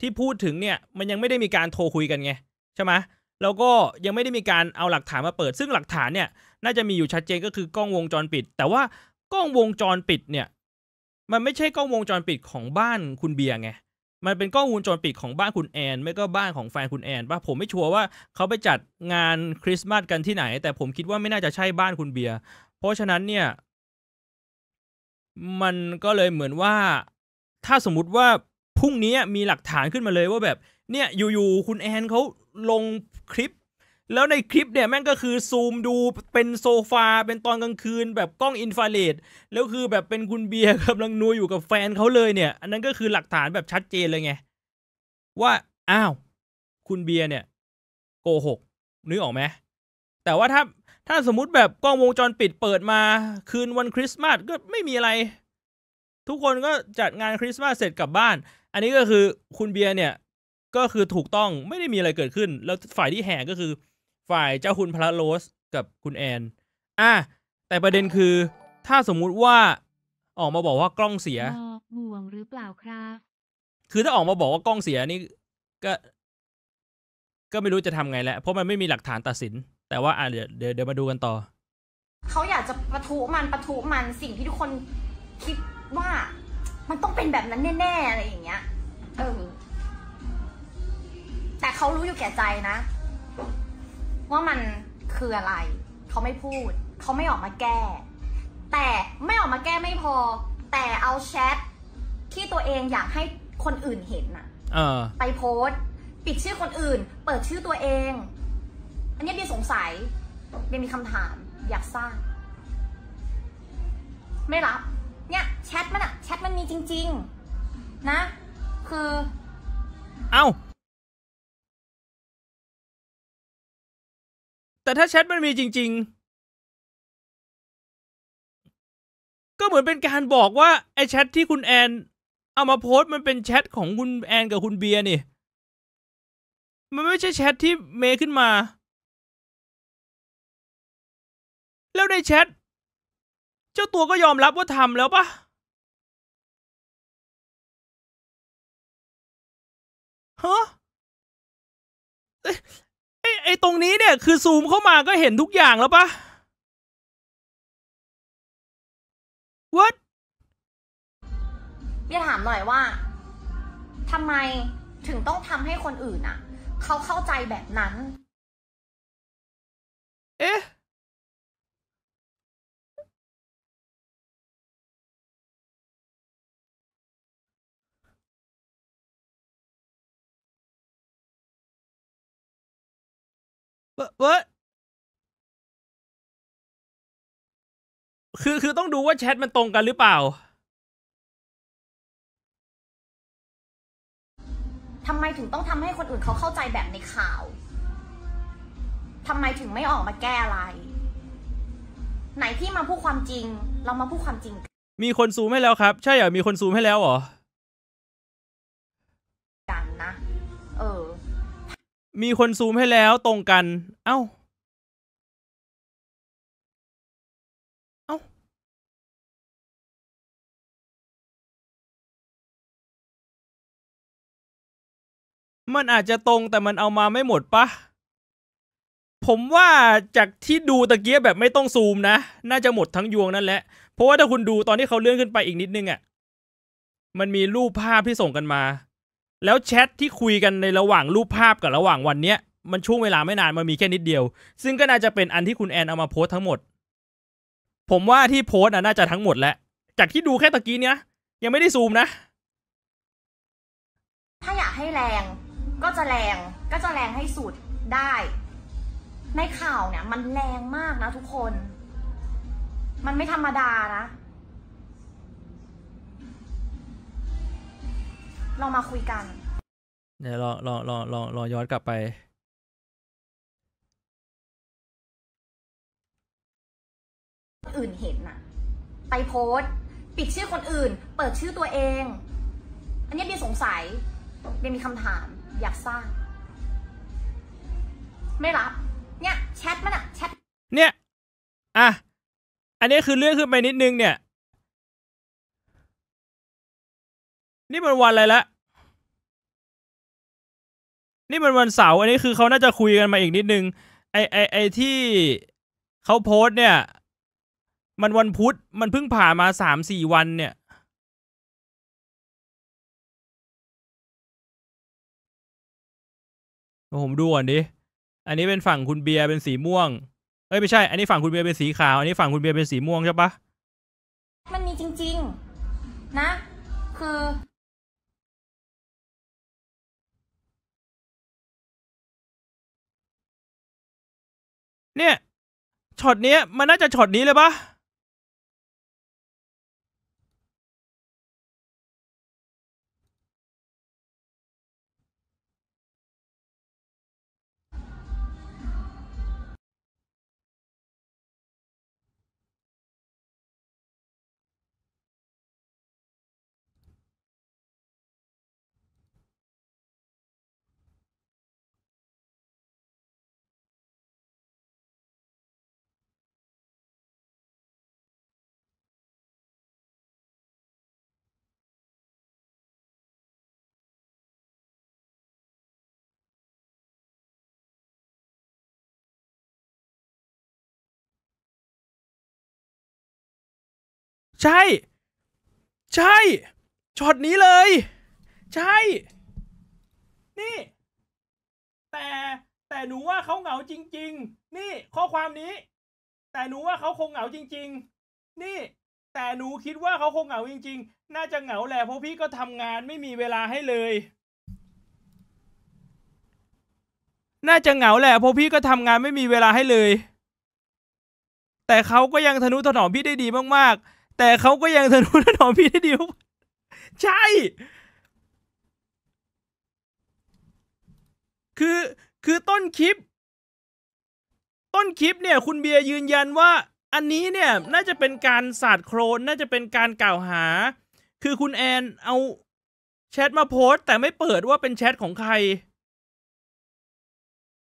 Speaker 1: ที่พูดถึงเนี่ย มันยังไม่ได้มีการโทรคุยกันไงใช่ไหมแล้วก็ยังไม่ได้มีการเอาหลักฐานมาเปิด ซึ่งหลักฐานเนี่ย น่าจะมีอยู่ชัดเจนก็คือกล้องวงจรปิด แต่ว่ากล้องวงจรปิดเนี่ย มันไม่ใช่กล้องวงจรปิดของบ้านคุณเบียร์ไงมันเป็นกล้องวงจรปิดของบ้านคุณแอนไม่ก็บ้านของแฟนคุณแอนป่ะผมไม่ชัวร์ว่าเขาไปจัดงานคริสต์มาสกันที่ไหน แต่ผมคิดว่าไม่น่าจะใช่บ้านคุณเบียร์เพราะฉะนั้นเนี่ย มันก็เลยเหมือนว่า ถ้าสมมติว่าพรุ่งนี้มีหลักฐานขึ้นมาเลยว่าแบบเนี่ยอยู่ๆคุณแอนเขาลงคลิปแล้วในคลิปเนี่ยแม่งก็คือซูมดูเป็นโซฟาเป็นตอนกลางคืน แบบกล้องอินฟราเรดแล้วคือแบบเป็นคุณเบียร์กำลังนัวอยู่กับแฟนเขาเลยเนี่ยอันนั้นก็คือหลักฐานแบบชัดเจนเลยไงว่าอ้าวคุณเบียร์เนี่ยโกหกนึกออกไหมแต่ว่าถ้าถ้าสมมุติแบบกล้องวงจรปิดเปิดมาคืนวันคริสต์มาสก็ไม่มีอะไร ทุกคนก็จัดงานคริสต์มาสเสร็จกลับบ้าน อันนี้ก็คือคุณเบียร์เนี่ย ก็คือถูกต้องไม่ได้มีอะไรเกิดขึ้น แล้วฝ่ายที่แห่ก็คือ ฝ่ายเจ้าคุณพระโรสกับคุณแอนอ่ะแต่ประเด็นคือ ถ้าสมมุติว่าออกมาบอกว่ากล้องเสีย
Speaker 3: ห่วงหรือเปล่าครับ
Speaker 1: คือถ้าออกมาบอกว่ากล้องเสียนี่ก็ ก็ไม่รู้จะทำไงแล้วเพราะมันไม่มีหลักฐานตัดสินแต่ว่าอ่ะเดี๋ยวเดี๋ยวมาดูกันต่
Speaker 3: อ เขาอยากจะประทุมันประทุมันสิ่งที่ทุกคนคิดว่า มันต้องเป็นแบบนั้นแน่ ๆ อะไรอย่างเงี้ย เออ แต่เขารู้อยู่แก่ใจนะว่ามันคืออะไรเขาไม่พูดเขาไม่ออกมาแก้ แต่ไม่ออกมาแก้ไม่พอ แต่เอาแชทที่ตัวเองอยากให้คนอื่นเห็นอะไปโพสต์ปิดชื่อคนอื่น เปิดชื่อตัวเองอันนี้เบียสงสัยเบียมีคำถาม อยากทราบไม่รับ เนี่ยแชทมันอะแชทมันมีจริงๆ นะ คือ
Speaker 2: เอ้า แต่ถ้าแชทมันมีจริงๆ ก็เหมือนเป็นการบอกว่าไอ้แชทที่คุณแอน เอามาโพสมันเป็นแชทของคุณแอนกับคุณเบียร์นี่ มันไม่ใช่แชทที่เมย์ขึ้นมาแล้วในแชท เจ้าตัวก็ยอมรับว่าทำแล้วปะฮะไอไอตรงนี้เนี่ย คือซูมเข้ามาก็เห็นทุกอย่างแล้วปะ What
Speaker 3: เี่ถามหน่อยว่าทำไมถึงต้องทำให้คนอื่นอ่ะ เขาเข้าใจแบบนั้น เอ๊ะ
Speaker 2: w h t What คือคือต้องดูว่าแชทมันตรงกันหรือเปล่า
Speaker 3: ทำไมถึงต้องทำให้คนอื่นเขาเข้าใจแบบในข่าวทำไมถึงไม่ออกมาแก้อะไร ไหนที่มาพูดความจริง เรามาพูดความจริง
Speaker 1: มีคนซูมให้แล้วครับ ใช่เหรอมีคนซูมให้แล้วเหรอ
Speaker 2: มีคนซูมให้แล้วตรงกัน เอา้า เอ้า มันอาจจะตรงแต่มันเอามาไม่หมดปะ ผมว่าจากที่ดูตะเกียบแ
Speaker 1: บบไม่ต้องซูมนะ น่าจะหมดทั้งยวงนั่นแหละ เพราะว่าถ้าคุณดูตอนที่เขาเลื่อนขึ้นไปอีกนิดนึงอะ่ะ มันมีรูปภาพที่ส่งกันมาแล้วแชทที่คุยกันในระหว่างรูปภาพกับระหว่างวันเนี้ย มันช่วงเวลาไม่นานมันมีแค่นิดเดียว ซึ่งก็น่าจะเป็นอันที่คุณแอนเอามาโพสทั้งหมด ผมว่าที่โพสน่ะน่าจะทั้งหมดแล้วจากที่ดูแค่ตะกี้เนี้ยยังไม่ได้ซูมนะ
Speaker 3: ถ้าอยากให้แรงก็จะแรง ก็จะแรงให้สุดได้ในข่าวเนี่ย มันแรงมากนะ ทุกคน มันไม่ธรรมดานะลองมาคุยกัน
Speaker 1: เดี๋ยว รอรอรอรอ
Speaker 2: รอย้อนกลับไป
Speaker 3: คนอื่นเห็นน่ะ ไปโพสปิดชื่อคนอื่น เปิดชื่อตัวเอง อันนี้เบียสงสัยเบียมีคำถาม อยากทราบไม่รับ เนี่ย แชทมันอะแชท เนี่ย
Speaker 2: อ่ะ อันนี้คือเรื่องขึ้นไปนิดนึงเนี่ยนี่มันวันอะไรละ นี่มันวันเสาร์อันนี้คือเขาน่าจะคุยกันมาอีกนิดนึง ไอไอไอที่เขาโพสเนี่ย มันวันพุธมันเพิ่งผ่านมาสามสี่วันเนี่ย ผมดูก่อนดิอันนี้เป็นฝั่งคุณเบียร์เป็นสีม่วงเอ้ยไม่ใช่ อันนี้ฝั่งค
Speaker 1: ุณเบียร์ เป็นสีขาว อันนี้ฝั่งคุณเบียร์เป็นสีม่วงใช่ปะ
Speaker 3: มันมีจริง ๆน
Speaker 2: ะ คือเนี่ยช็อตนี้มันน่าจะช็อตนี้เลยปะใช่ ใช่ช็อตนี้เลย ใช่ นี่
Speaker 3: แต่
Speaker 1: แต่หนูว่าเขาเหงาจริง ๆ นี่ ข้อความนี้ แต่หนูว่าเขาคงเหงาจริง ๆ นี่ แต่หนูคิดว่าเขาคงเหงาจริงๆ น่าจะเหงาแหละเพราะพี่ก็ทำงานไม่มีเวลาให้เลย น่าจะเหงาแหละเพราะพี่ก็ทำงานไม่มีเวลาให้เลย แต่เขาก็ยังทนุถนอมพี่ได้ดีมากๆแต่เขาก็ยังสนุถนอมพี่ได้ดีใช่ คือ คือต้นคลิป ต้นคลิปเนี่ยคุณเบียร์ยืนยันว่า อันนี้เนี่ย น่าจะเป็นการสาดโครน น่าจะเป็นการกล่าวหา คือคุณแอนเอาแชทมาโพสแต่ไม่เปิดว่าเป็นแชทของใคร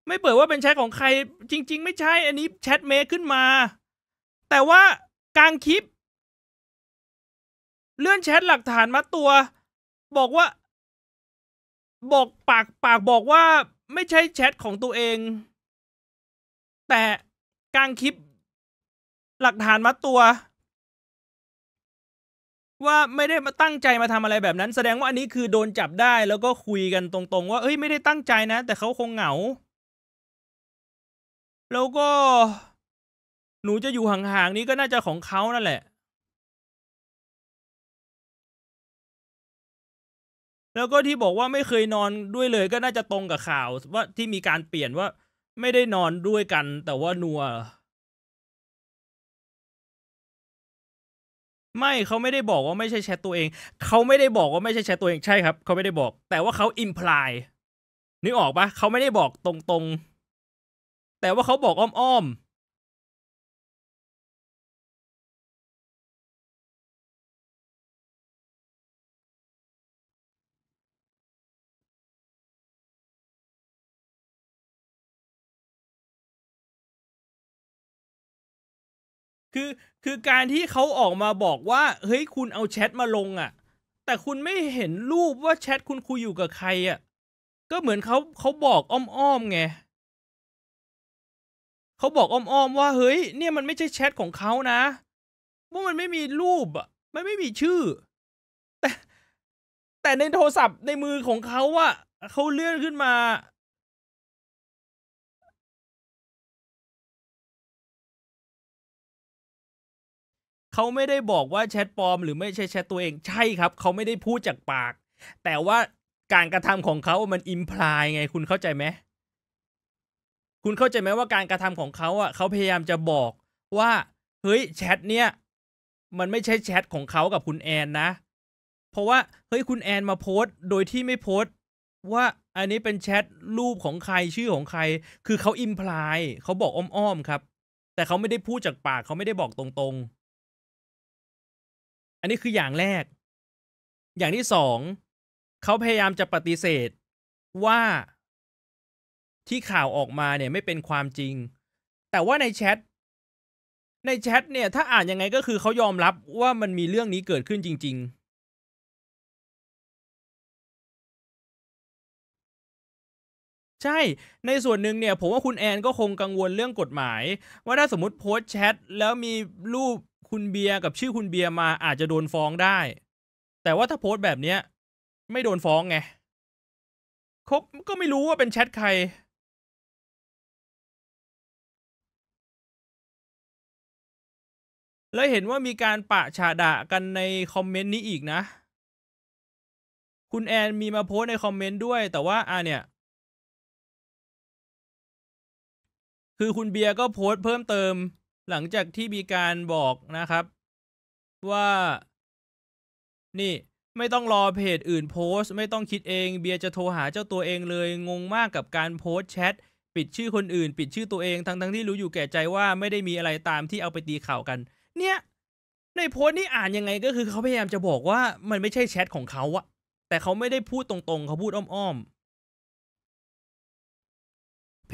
Speaker 2: ไม่เปิดว่าเป็นแชทของใครจริง ๆ ไม่ใช่อันนี้แชทเมคขึ้นมา แต่ว่ากลางคลิปเลื่อนแชทหลักฐานมาตัว บอกว่าบอกปากปากบอกว่า ไม่ใช่แชทของตัวเอง แต่ กลางคลิปหลักฐานมาตัว ว่าไม่ได้มา
Speaker 1: ตั้งใจมาทำอะไรแบบนั้น แสดงว่าอันนี้คือโดนจับได้แล้วก็คุยกันตรงๆว่าเอ้ย ไม่ได้ตั้งใจนะ
Speaker 2: แต่เขาคงเหงา แล้วก็หนูจะอยู่ห่างๆนี้ก็น่าจะของเขานั่นแหละแล้วก็ที่บอกว่าไม่เคยนอนด้วยเลยก็น่าจะตรงกับข่
Speaker 1: าวว่าที่มีการเปลี่ยนว่าไม่ได้นอนด้วยกัน แต่ว่านัวไม่เขาไม่ได้บอกว่าไม่ใช่แชทตัวเอง เขาไม่ได้บอกว่าไม่ใช่แชทตัวเองใช่ครับ เขาไม่ได้บอกแต่ว่าเขาอิมพลายนึกออกปะ
Speaker 2: เขาไม่ได้บอกตรงๆ แต่ว่าเขาบอกอ้อมๆคือคือการที่เขาออกมาบอกว่า เฮ้ย คุณเอาแชทมาลงอ่ะ
Speaker 1: แต่คุณไม่เห็นรูปว่าแชทคุณคุยอยู่กับใครอ่ะ ก็เหมือนเขาเขา
Speaker 2: บอกอ้อมๆไงเขาบอกอ้อมๆว่าเฮ้ย เนี่ยมันไม่ใช่แชทของเขานะว่ามันไม่มีรูปอ่ะมันไม่มีชื่อ แต่ แต่ในโทรศัพท์ในมือของเขาอ่ะเขาเลื่อนขึ้นมาเขาไม่ได้บอกว่าแชทปลอมหรือไม่ใช่แชทตัวเองใช่
Speaker 1: ครับ เขาไม่ได้พูดจากปาก แต่ว่าการกระทำของเขามันอิมพลายไง คุณเข้าใจไหมคุณเข้าใจไหมว่าการกระทำของเขาอ่ะเขาพยายามจะบอกว่าเฮ้ยแชทเนี่ยมันไม่ใช่แชทของเขากับคุณแอนนะเพราะว่าเฮ้ยคุณแอนมาโพสต์ โดยที่ไม่โพสต์ว่าอันนี้เป็นแชทรูปของใครชื่อของใคร คือเขาอิมพลายเขาบอกอ้อมๆครับ แต่เขาไม่ได้พูด
Speaker 2: จากปาก เขาไม่ได้บอกตรงๆอันนี้คืออย่างแรก อย่างที่สอง เขาพยายามจะปฏิเสธว่า
Speaker 1: ที่ข่าวออกมาเนี่ยไม่เป็นความจริง แต่ว่าในแชท
Speaker 2: ในแชทเนี่ย ถ้าอ่านยังไงก็คือเขายอมรับว่ามันมีเรื่องนี้เกิดขึ้นจริงๆ ใช่ในส่วนหนึ่งเนี่ยผมว่าคุณแอนก็คงกังวลเรื่องกฎหมาย ว่าถ้าสมมติโพสแช
Speaker 1: ทแล้วมีรูปคุณเบียร์กับชื่อคุณเบียร์มาอาจจะโดนฟ้องได้ แ
Speaker 2: ต่ว่าถ้าโพสต์แบบเนี้ยไม่โดนฟ้องไงเขาก็ไม่รู้ว่าเป็นแชทใคร แล้วเห็นว่ามีการปะฉาดะกันในคอมเมนต์นี้อีกนะ คุณแอนมีมาโพสในคอมเมนต์ด้วยแต่ว่าอ่ะเนี่ย คือคุณเบียร์ก็โพสเพิ่มเติมหลังจากที่มีการบอกนะครับ ว่านี่
Speaker 1: ไม่ต้องรอเพจอื่นโพสต์ไม่ต้องคิดเอง เบียร์จะโทรหาเจ้าตัวเองเลยงงมากกับการโพสต์แชทปิดชื่อคนอื่น ปิดชื่อตัวเอง ทั้งทั้งที่รู้อยู่แก่ใจว่าไม่ได้มีอะไรตามที่เอาไปตีข่าวกัน เนี่ยในโพสต์นี่อ่านยังไงก็คือเขาพยายามจะบอกว่ามันไม่ใช่แชทของเขาอะแต่เขาไม่ได้พูดตรงๆเขาพูดอ้อมๆ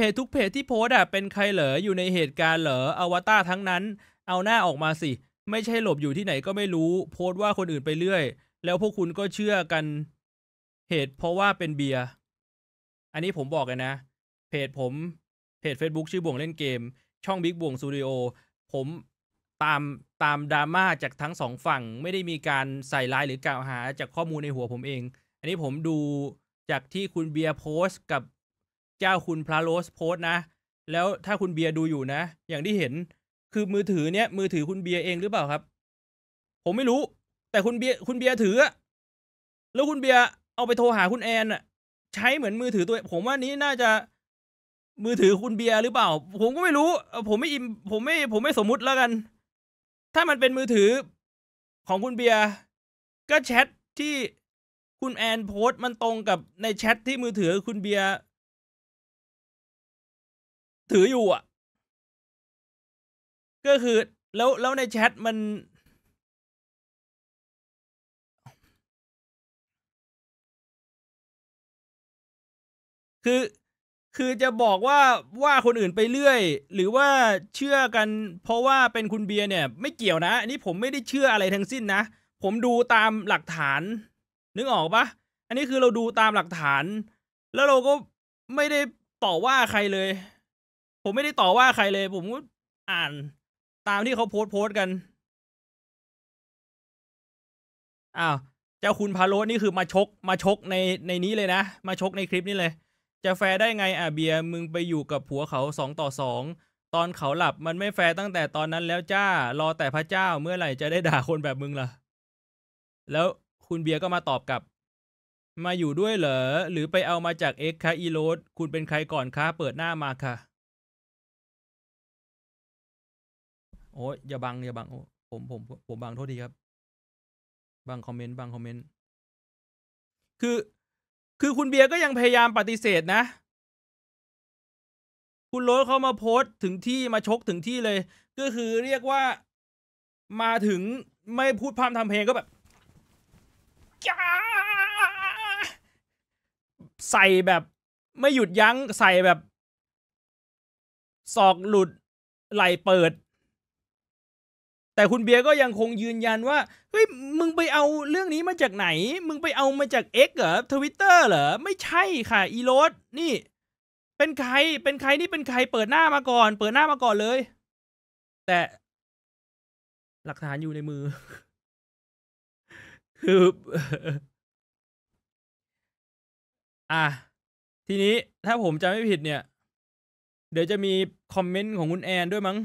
Speaker 1: เพจทุกเพจที่โพสอะเป็นใครเหรออยู่ในเหตุการณ์เหรออวตารทั้งนั้น เอาหน้าออกมาสิ ไม่ใช่หลบอยู่ที่ไหนก็ไม่รู้ โพสว่าคนอื่นไปเรื่อยแล้วพวกคุณก็เชื่อกัน เหตุเพราะว่าเป็นเบียร์อันนี้ผมบอกกันนะเพจผมเพจ Facebook ชื่อบ่วงเล่นเกม ช่องบิ๊กบ่วงสตูดิโอผมตามตามดราม่าจากทั้งสองฝั่งไม่ได้มีการใส่ร้ายหรือกล่าวหาจากข้อมูลในหัวผมเองอันนี้ผมดูจากที่คุณเบียร์โพสต์กับเจ้าคุณพระโรสโพสนะแล้วถ้าคุณเบียร์ดูอยู่นะอย่างที่เห็นคือมือถือเนี้ย มือถือคุณเบียร์เองหรือเปล่าครับ ผมไม่รู้ แต่คุณเบียร์คุณเบียร์ถือ แล้วคุณเบียร์เอาไปโทรหาคุณแอนอะใช้เหมือนมือถือตัว ผมว่านี้น่าจะมือถือคุณเบียร์หรือเปล่า ผมก็ไม่รู้ ผมไม่อิมผมไม่ผมไม่สมมุติแล้วกัน ถ้ามันเป็นมือถือของคุณเบียร์ก็แชท
Speaker 2: ที่คุณแอนโพสมันตรงกับในแชทที่มือถือคุณเบียร์ถืออยู่อ่ะ ก็คือ แล้วแล้วในแชทมัน คือคือจะบอกว่าว่าคนอื่นไปเรื่อยหรือว่าเชื่อกันเพราะ
Speaker 1: ว่าเป็นคุณเบียร์เนี่ย ไม่เกี่ยวนะอันนี้ผมไม่ได้เชื่ออะไรทั้งสิ้นนะผมดูตามหลักฐาน นึกออกปะอันนี้คือเราดูตามหลักฐานแล้วเราก็ไม่
Speaker 2: ได้ต่อว่าใครเลยผมไม่ได้ต่อว่าใครเลยผมอ่าน ตามที่เขาโพสโพสกันอ้าว
Speaker 1: เจ้าคุณพาโรนี่คือมาชก มาชกในในนี้เลยนะมาชกในคลิปนี้เลยจะแฟร์ได้ไงอ่ะเบียมึงไปอยู่กับผัวเขาสองต่อสองตอนเขาหลับมันไม่แฟร์ตั้งแต่ตอนนั้นแล้วจ้ารอแต่พระเจ้าเมื่อไหร่จะได้ด่าคนแบบมึงล่ะ แล้วคุณเบียร์ก็มาตอบกลับ มาอยู่ด้วยเหรอหรือไปเอามาจากเอ็กคะอีโรสคุณ
Speaker 2: เป็นใครก่อนคะเปิดหน้ามาค่ะโอ้ยอย่าบัง อย่าบังโอ้ผมผม ผมบังโทษทีครับ บังคอมเมนต์บังคอมเมนต์คือคือคุณเบียร์ก็ยังพยายามปฏิเสธนะ คุณโรสเขามาโพสต์ถึงที่มาชกถึงที่เลย ก็คื
Speaker 1: อเรียกว่ามาถึงไม่พูดพามทำเพลงก็แบบ ใส่แบบ ไม่หยุดยัง้งใส่แบบ ศอกหลุดไหลเปิดแต่คุณเบียร์ก็ยังคงยืนยันว่า เฮ้ย มึงไปเอาเรื่องนี้มาจากไหน มึงไปเอามาจาก X เหรอทวิตเตอร์เหรอไม่ใช่ค่ะ อีโรสนี่
Speaker 2: เป็นใครเป็นใครนี่เป็นใครเปิดหน้ามาก่อน เปิดหน้ามาก่อนเลย แต่หลักฐานอยู่ในมือคืออ่ะ ทีนี้ถ้าผมจะไม่ผิดเนี่ย เดี๋ยวจะมีคอมเมนต์ของคุณแอนด้วยมั้ง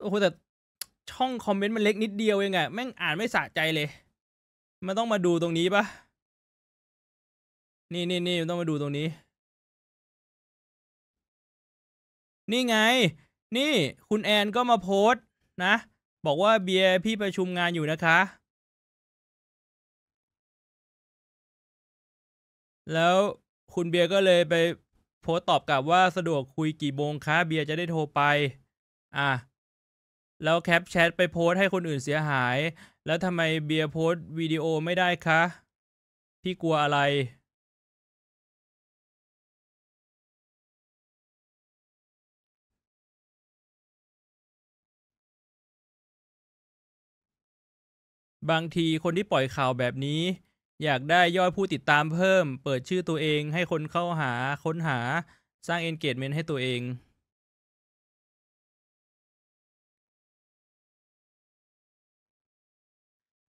Speaker 2: โอ้โหแต่ ช่องคอมเมนต์มันเล็กนิดเดียวเองอะแม่งอ่านไม่สะใจเลย มันต้องมาดูตรงนี้ปะนี่นี่นี่มันต้องมาดูตรงนี้ นี่ไง นี่ คุณแอนก็มาโพสต์นะ บอกว่าเบียร์พี่ประชุมงานอยู่นะคะ แล้วคุณเบียร์ก็เลย
Speaker 1: ไปโพสต์ตอบกลับว่าสะดวกคุยกี่โมงคะ เบียร์จะได้โทรไป อ่ะแล้วแคปแชทไปโพสให้คนอื่นเสียหาย แล้วทำไมเบียร์โพสวิ
Speaker 2: ดีโอไม่ได้คะ พี่กลัวอะไร บางทีคนที่ปล่อย
Speaker 1: ข่าวแบบนี้ อยากได้ยอดผู้ติดตามเพิ่ม เปิดชื่อตัวเองให้คนเข้าหา
Speaker 2: ค้นหาสร้างเ็นเกจเมนต์ให้ตัวเอง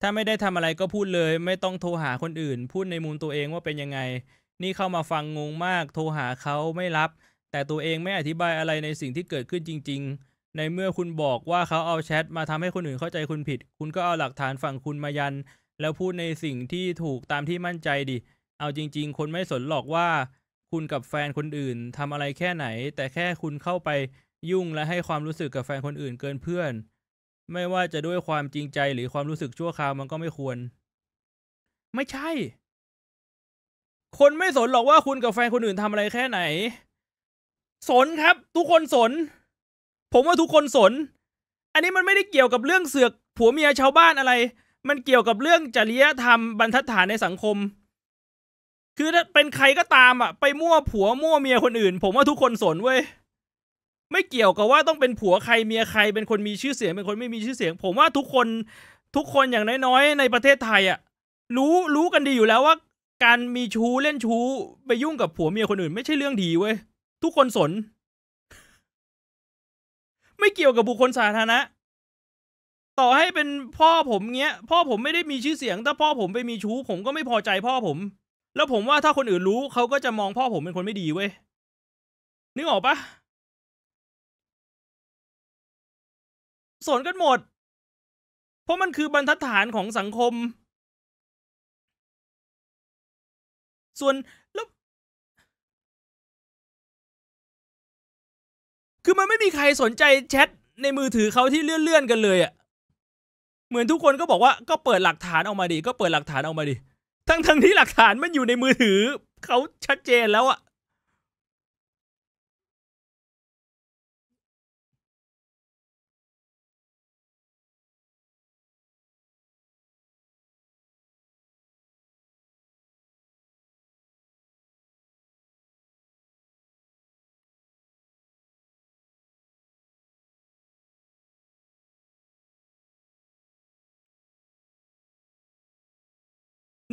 Speaker 2: ถ้าไม่ได้ทำอะไรก็พ
Speaker 1: ูดเลยไม่ต้องโทรหาคนอื่น พูดในมุมตัวเองว่าเป็นยังไง นี่เข้ามาฟังงงมาก โทรหาเขาไม่รับ แต่ตัวเองไม่อธิบายอะไรในสิ่งที่เกิดขึ้นจริง ๆ ในเมื่อคุณบอกว่าเขาเอาแชทมาทำให้คนอื่นเข้าใจคุณผิด คุณก็เอาหลักฐานฝั่งคุณมายัน แล้วพูดในสิ่งที่ถูกตามที่มั่นใจดิเอาจริง ๆ คนไม่สนหรอกว่า คุณกับแฟนคนอื่น ทำอะไรแค่ไหน แต่แค่คุณเข้าไป ยุ่งและให้ความรู้สึกกับแฟนคนอื่นเกินเพื่อนไม่ว่าจะด้วยความจริงใจหรือความรู้สึกชั่วคราวมันก็ไม่ควร ไม่ใช่ คนไม่สนหรอกว่าคุณกับแฟนคนอื่นทำอะไรแค่ไหน สนครับ ทุกคนสน ผมว่าทุกคนสน อันนี้มันไม่ได้เกี่ยวกับเรื่องเสือกผัวเมียชาวบ้านอะไร มันเกี่ยวกับเรื่องจริยธรรมบรรทัดฐานในสังคม คือถ้าเป็นใครก็ตามอ่ะไปมั่วผัวมั่วเมียคนอื่นผมว่าทุกคนสนเว้ยไม่เกี่ยวกับว่าต้องเป็นผัวใครเมียใคร เป็นคนมีชื่อเสียง เป็นคนไม่มีชื่อเสียง ผมว่าทุกคนทุกคนอย่างน้อยๆ ในประเทศไทยอ่ะ รู้รู้กันดีอยู่แล้วว่า การมีชู้เล่นชู้ไปยุ่งกับผัวเมียคนอื่น ไม่ใช่เรื่องดีเว้ยทุกคนสน ไม่เกี่ยวกับบุคคลสาธารณะต่อให้เป็นพ่อผมเงี้ย พ่อผมไม่ได้มีชื่อเสียงถ้า
Speaker 2: พ่อผมไปมีชู้ผมก็ไม่พอใจพ่อผม แล้วผมว่าถ้าคนอื่นรู้เขาก็จะมองพ่อผมเป็นคนไม่ดีเว้ยนึกออกปะสนกันหมด เพราะมันคือบรรทัดฐานของสังคม ส่วนแล้ว คือมันไม่มีใครสนใจแชทในมือถือเขาที่เลื่อนๆกันเลยอะ เหมือนทุกคนก็บอกว่าก็เปิดหลักฐานออกมาดิ ก็เปิดหลักฐานออกมาดิ ทั้งๆที่หลักฐานมันอยู่ในมือถือ เขาชัดเจนแล้วอะ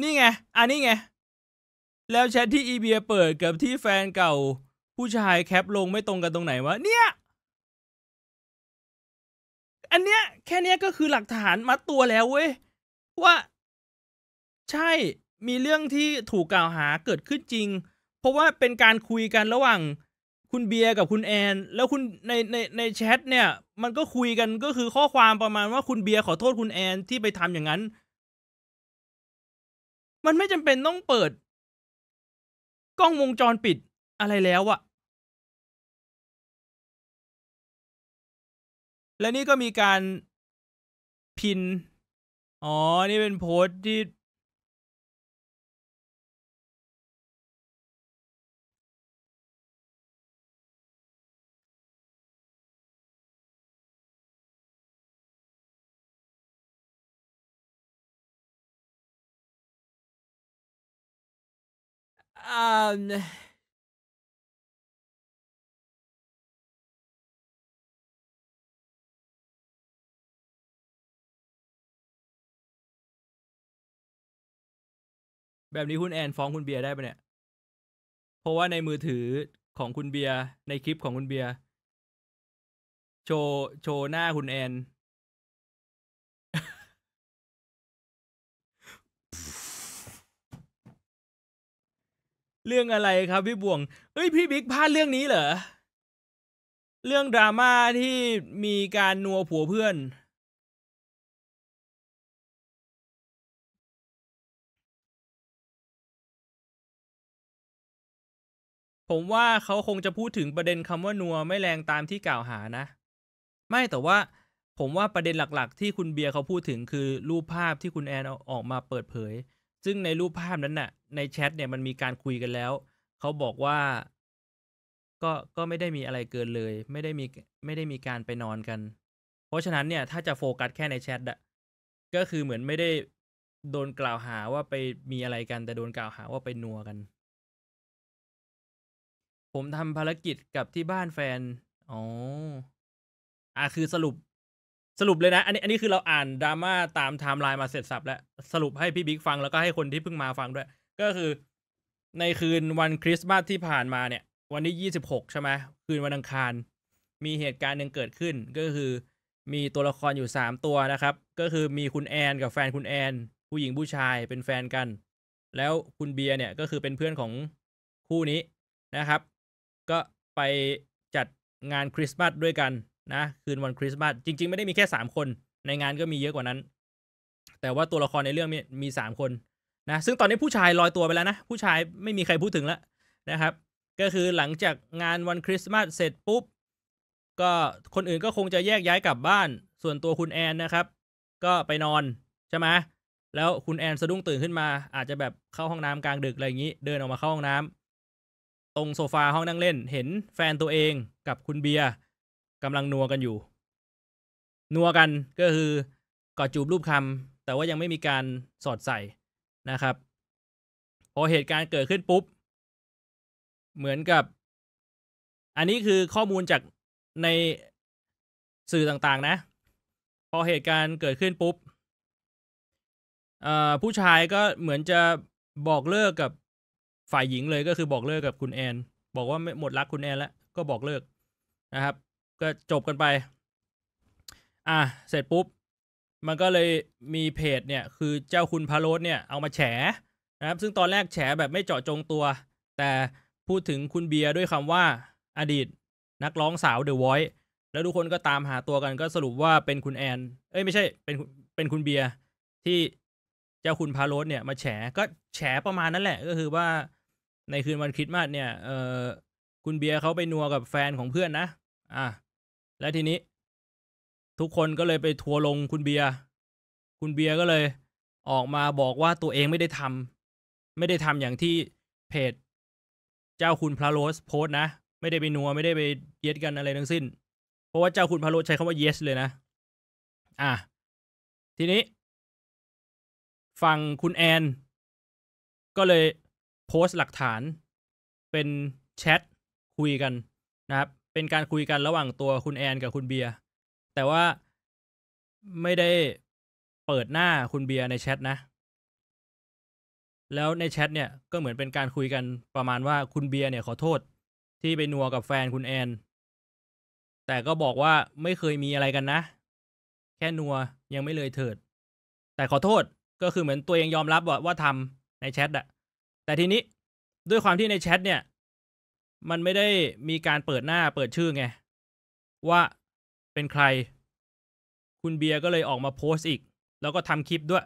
Speaker 2: นี่ไง อันนี้ไง แล้วแชทที่อีเบียเปิดกับที่แฟ
Speaker 1: นเก่า ผู้ชายแคปลงไม่ตรงกันตรงไหนวะ เนี่
Speaker 2: ย อันเนี้ย แค่เนี้ยก็คือหลักฐานมัดตัวแล้วเว้ย ว่า
Speaker 1: ใช่ มีเรื่องที่ถูกกล่าวหาเกิดขึ้นจริง เพราะว่าเป็นการคุยกันระหว่าง คุณเบียร์กับคุณแอน แล้วคุณในในในแชทเนี่ย มันก็คุยกันก็คือข้อความประมาณว่าคุณเบียร์ขอโทษคุณแอนที่ไปทำอย่างนั้น
Speaker 2: มันไม่จำเป็นต้องเปิด กล้องวงจรปิดอะไรแล้วอะและนี่ก็มีการพิน อ๋อ นี่เป็นโพสต์ที่ Um. แบบนี้คุณแอนฟ้องคุณเบียร์ได้ปะเนี่ย เพราะว่าในมือถือของคุณเบียร์ในคลิปของคุณเบียร์โชว์โชว์หน้าคุณแอนเรื่องอะไรครับพี่บ่วง เอ้ยพี่บิ๊กพลาดเรื่องนี้เหรอ เรื่องดราม่าที่มีการนัวผัวเพื่อน ผมว่าเขาคงจะพูดถึงประเด็นคำว่านัวไม่แรงตามที่กล่าวหานะ ไม่แต่
Speaker 1: ว่า ผมว่าประเด็นหลักๆ ที่คุณเบียร์เขาพูดถึงคือรูปภาพที่คุณแอนออกมาเปิดเผย ซึ่งในรูปภาพนั้นน่ะในแชทเนี่ยมันมีการคุยกันแล้ว เขาบอกว่า ก็ก็ไม่ได้มีอะไรเกินเลย ไม่ได้มีไม่ได้มีการไปนอนกัน เพราะฉะนั้นเนี่ย ถ้าจะโฟกัสแค่ในแชทอะก็คือเหมือนไม่ได้โดนกล่าวหาว่าไปมีอะไรกัน แต่โดนกล่าวหาว่าไปนัวกัน ผมทำภารกิจกับที่บ้านแฟน อ๋อ อ่ะคือสรุปสรุปเลยนะ อันนี้ อันนี้คือเราอ่านดราม่าตามไทม์ไลน์มาเสร็จสับแล้ว สรุปให้พี่บิ๊กฟังแล้วก็ให้คนที่เพิ่งมาฟังด้วยก็คือในคืนวันคริสต์มาสที่ผ่านมาเนี่ย วันที่ยี่สิบหกใช่ไหมคืนวันอังคารมีเหตุการณ์หนึ่งเกิดขึ้น ก็คือมีตัวละครอยู่สามตัวนะครับ ก็คือมีคุณแอน กับแฟนคุณแอนผู้หญิงผู้ชายเป็นแฟนกัน แล้วคุณเบียร์เนี่ยก็คือเป็นเพื่อนของคู่นี้นะครับ ก็ไปจัดงานคริสต์มาสด้วยกันนะคืนวันคริสต์มาสจริง ๆไม่ได้มีแค่สามคน ในงานก็มีเยอะกว่านั้น แต่ว่าตัวละครในเรื่องมีมีสามคนนะซึ่งตอนนี้ผู้ชายลอยตัวไปแล้วนะ ผู้ชายไม่มีใครพูดถึงแล้วนะครับ ก็คือหลังจากงานวันคริสต์มาสเสร็จปุ๊บ ก็คนอื่นก็คงจะแยกย้ายกลับบ้าน ส่วนตัวคุณแอนนะครับ ก็ไปนอน ใช่ไหมแล้วคุณแอนสะดุ้งตื่นขึ้นมา อาจจะแบบเข้าห้องน้ำกลางดึกอะไรอย่างนี้ เดินออกมาเข้าห้องน้ำตรงโซฟาห้องนั่งเล่น เห็นแฟนตัวเองกับคุณเบียร์กำลังนัวกันอยู่นัวกันก็คือกอดจูบรูปคำ แต่ว่ายังไม่มีการสอดใส่
Speaker 2: นะครับ พอเหตุการณ์เกิดขึ้นปุ๊บเหมือนกับ อันนี้คือข้อมูลจากในสื่อต
Speaker 1: ่างๆนะ พอเหตุการณ์เกิดขึ้นปุ๊บผู้ชายก็เหมือนจะบอกเลิกกับฝ่ายหญิงเลยก็คือบอกเลิกกับคุณแอน บอกว่าหมดรักคุณแอน แล้วก็บอกเลิกนะครับ ก็จบกันไป อ่ะเสร็จปุ๊บมันก็เลยมีเพจเนี่ยคือเจ้าคุณพาโรสเนี่ย เอามาแฉนะครับ ซึ่งตอนแรกแฉแบบไม่เจาะจงตัว แต่พูดถึงคุณเบียร์ด้วยคำว่า อดีต นักร้องสาวเดอะวอยซ์แล้วทุกคนก็ตามหาตัวกันก็สรุปว่าเป็นคุณแอน เอ้ยไม่ใช่เป็นเป็นคุณเบียร์ที่เจ้าคุณพาโรสเนี่ย มาแฉก็แฉประมาณนั้นแหละ ก็คือว่าในคืนวันคริสต์มาสเนี่ยเออคุณเบียร์เขาไปนัวกับแฟนของเพื่อนนะอ่ะแล้วทีนี้ทุกคนก็เลยไปทัวลงคุณเบียร์ คุณเบียร์ก็เลยออกมาบอกว่าตัวเองไม่ได้ทำ ไม่ได้ทำอย่างที่เพจ เจ้าคุณพระโรสโพสนะ ไม่ได้ไปนัวไม่ได้ไปเย็ดกันอะไรทั้งสิ้น เพราะว่าเจ้าคุณพระโรสใช้คำว่า yes เ
Speaker 2: ลยนะ อ่ะทีนี้ฝั่งคุณแอน ก็เลยโพสต์หลักฐาน เป็นแ
Speaker 1: ชทคุยกันนะครับ เป็นการคุยกันระหว่างตัวคุณแอนกับคุณเบียร์แต่ว่าไม่ได้เปิดหน้าคุณเบียร์ในแชทนะแล้วในแชทเนี่ยก็เหมือนเป็นการคุยกันประมาณว่าคุณเบียร์เนี่ย ขอโทษที่ไปนัวกับแฟนคุณแอนแต่ก็บอกว่าไม่เคยมีอะไรกันนะ แค่นัวยังไม่เลยเถิด แต่ขอโทษก็คือเหมือนตัวเองยอมรับว่าว่าทำในแชทอะแต่ทีนี้ด้วยความที่ในแชทเนี่ย มันไม่ได้มีการเปิดหน้าเปิดชื่อไงว่าเป็นใคร คุณเบียร์ก็เลยออกมาโพสต์อีก แล้วก็ทำคลิปด้วย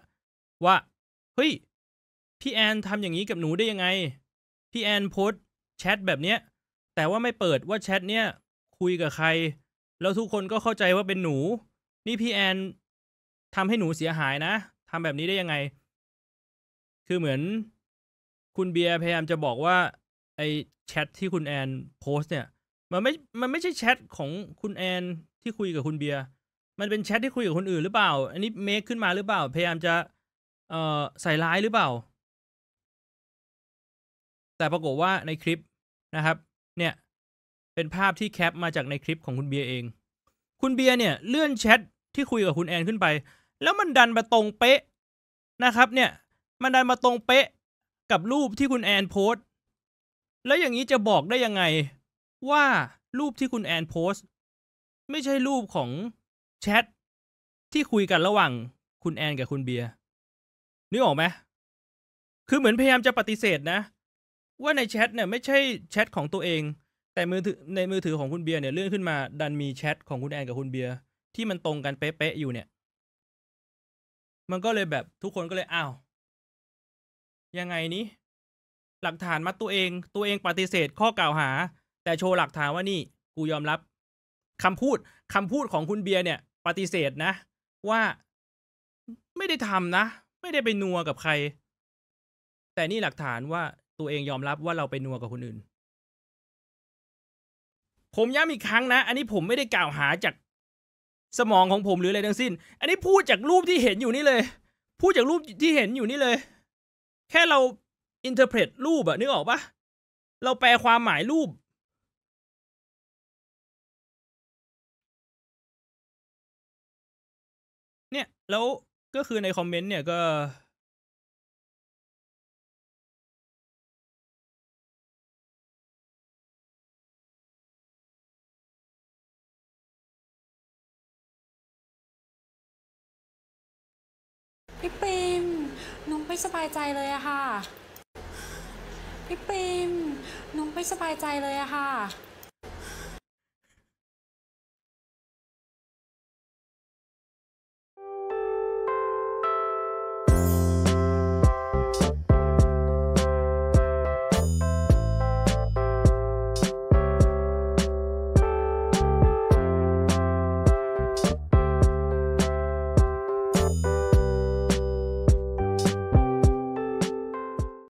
Speaker 1: ว่าเฮ้ยพี่แอนทำอย่างนี้กับหนูได้ยังไงพี่แอนโพสต์แชทแบบเนี้ยแต่ว่าไม่เปิดว่าแชทเนี้ยคุยกับใครแล้วทุกคนก็เข้าใจว่าเป็นหนู นี่พี่แอนทำให้หนูเสียหายนะทำแบบนี้ได้ยังไง คือเหมือน คุณเบียร์พยายามจะบอกว่าไอแชทที่คุณแอนโพสเนี่ย มันไม่มันไม่ใช่แชทของคุณแอนที่คุยกับคุณเบียร์มันเป็นแชทที่คุยกับคนอื่นหรือเปล่า อันนี้เมคขึ้นมาหรือเปล่าพยายามจะเอ่อใส่ร้ายหรือเปล่า แต่ปรากฏว่าในคลิปนะครับเนี่ยเป็นภาพที่แคปมาจากในคลิปของคุณเบียร์เองคุณเบียร์เนี่ยเลื่อนแชทที่คุยกับคุณแอนขึ้นไป แล้วมันดันมาตรงเป๊ะนะครับเนี่ยมันดันมาตรงเป๊ะกับรูปที่คุณแอนโพสแล้วอย่างนี้จะบอกได้ยังไงว่ารูปที่คุณแอนโพสไม่ใช่รูปของแชทที่คุยกันระหว่างคุณแอนกับคุณเบียร์นึกออกไหมคือเหมือนพยายามจะปฏิเสธนะ ว่าในแชทเนี่ยไม่ใช่แชทของตัวเอง แต่มือถือในมือถือของคุณเบียร์เนี่ยเลื่อนขึ้นมาดันมีแชทของคุณแอนกับคุณเบียร์ที่มันตรงกันเป๊ะๆอยู่เนี่ย มันก็เลยแบบทุกคนก็เลยอ้าวยังไงนี้ หลักฐานมัดตัวเองตัวเองปฏิเสธข้อกล่าวหา แต่โชว์หลักฐานว่านี่กูยอมรับคำพูดคำพูดของคุณเบียร์เนี่ย ปฏิเสธนะ ว่าไม่ได้ทำนะไม่ได้ไปนัวกับใคร แต่นี่หลักฐานว่าตัวเองยอมรับว่าเราไปนัวกับคนอื่น ผมย้ำอีกครั้งนะ อันนี้ผมไม่ได้กล่าวหาจากสมองของผมหรืออะไรทั้งสิ้น อันนี้พูดจากรูปที่เห็นอยู่นี่เลย พูดจากรูปที่เห็นอยู่นี่เลย
Speaker 2: แค่เราอินเทอร์เพรตรูปอะนึกออกปะเราแปลความหมายรูปแล้วก็คือในคอมเมนต์เนี่ยก็ พี่ปิมนุ้งไม่สบายใจเลยอะค่ะ พี่ปิมนุ้งไม่สบายใจเลยอะค่ะ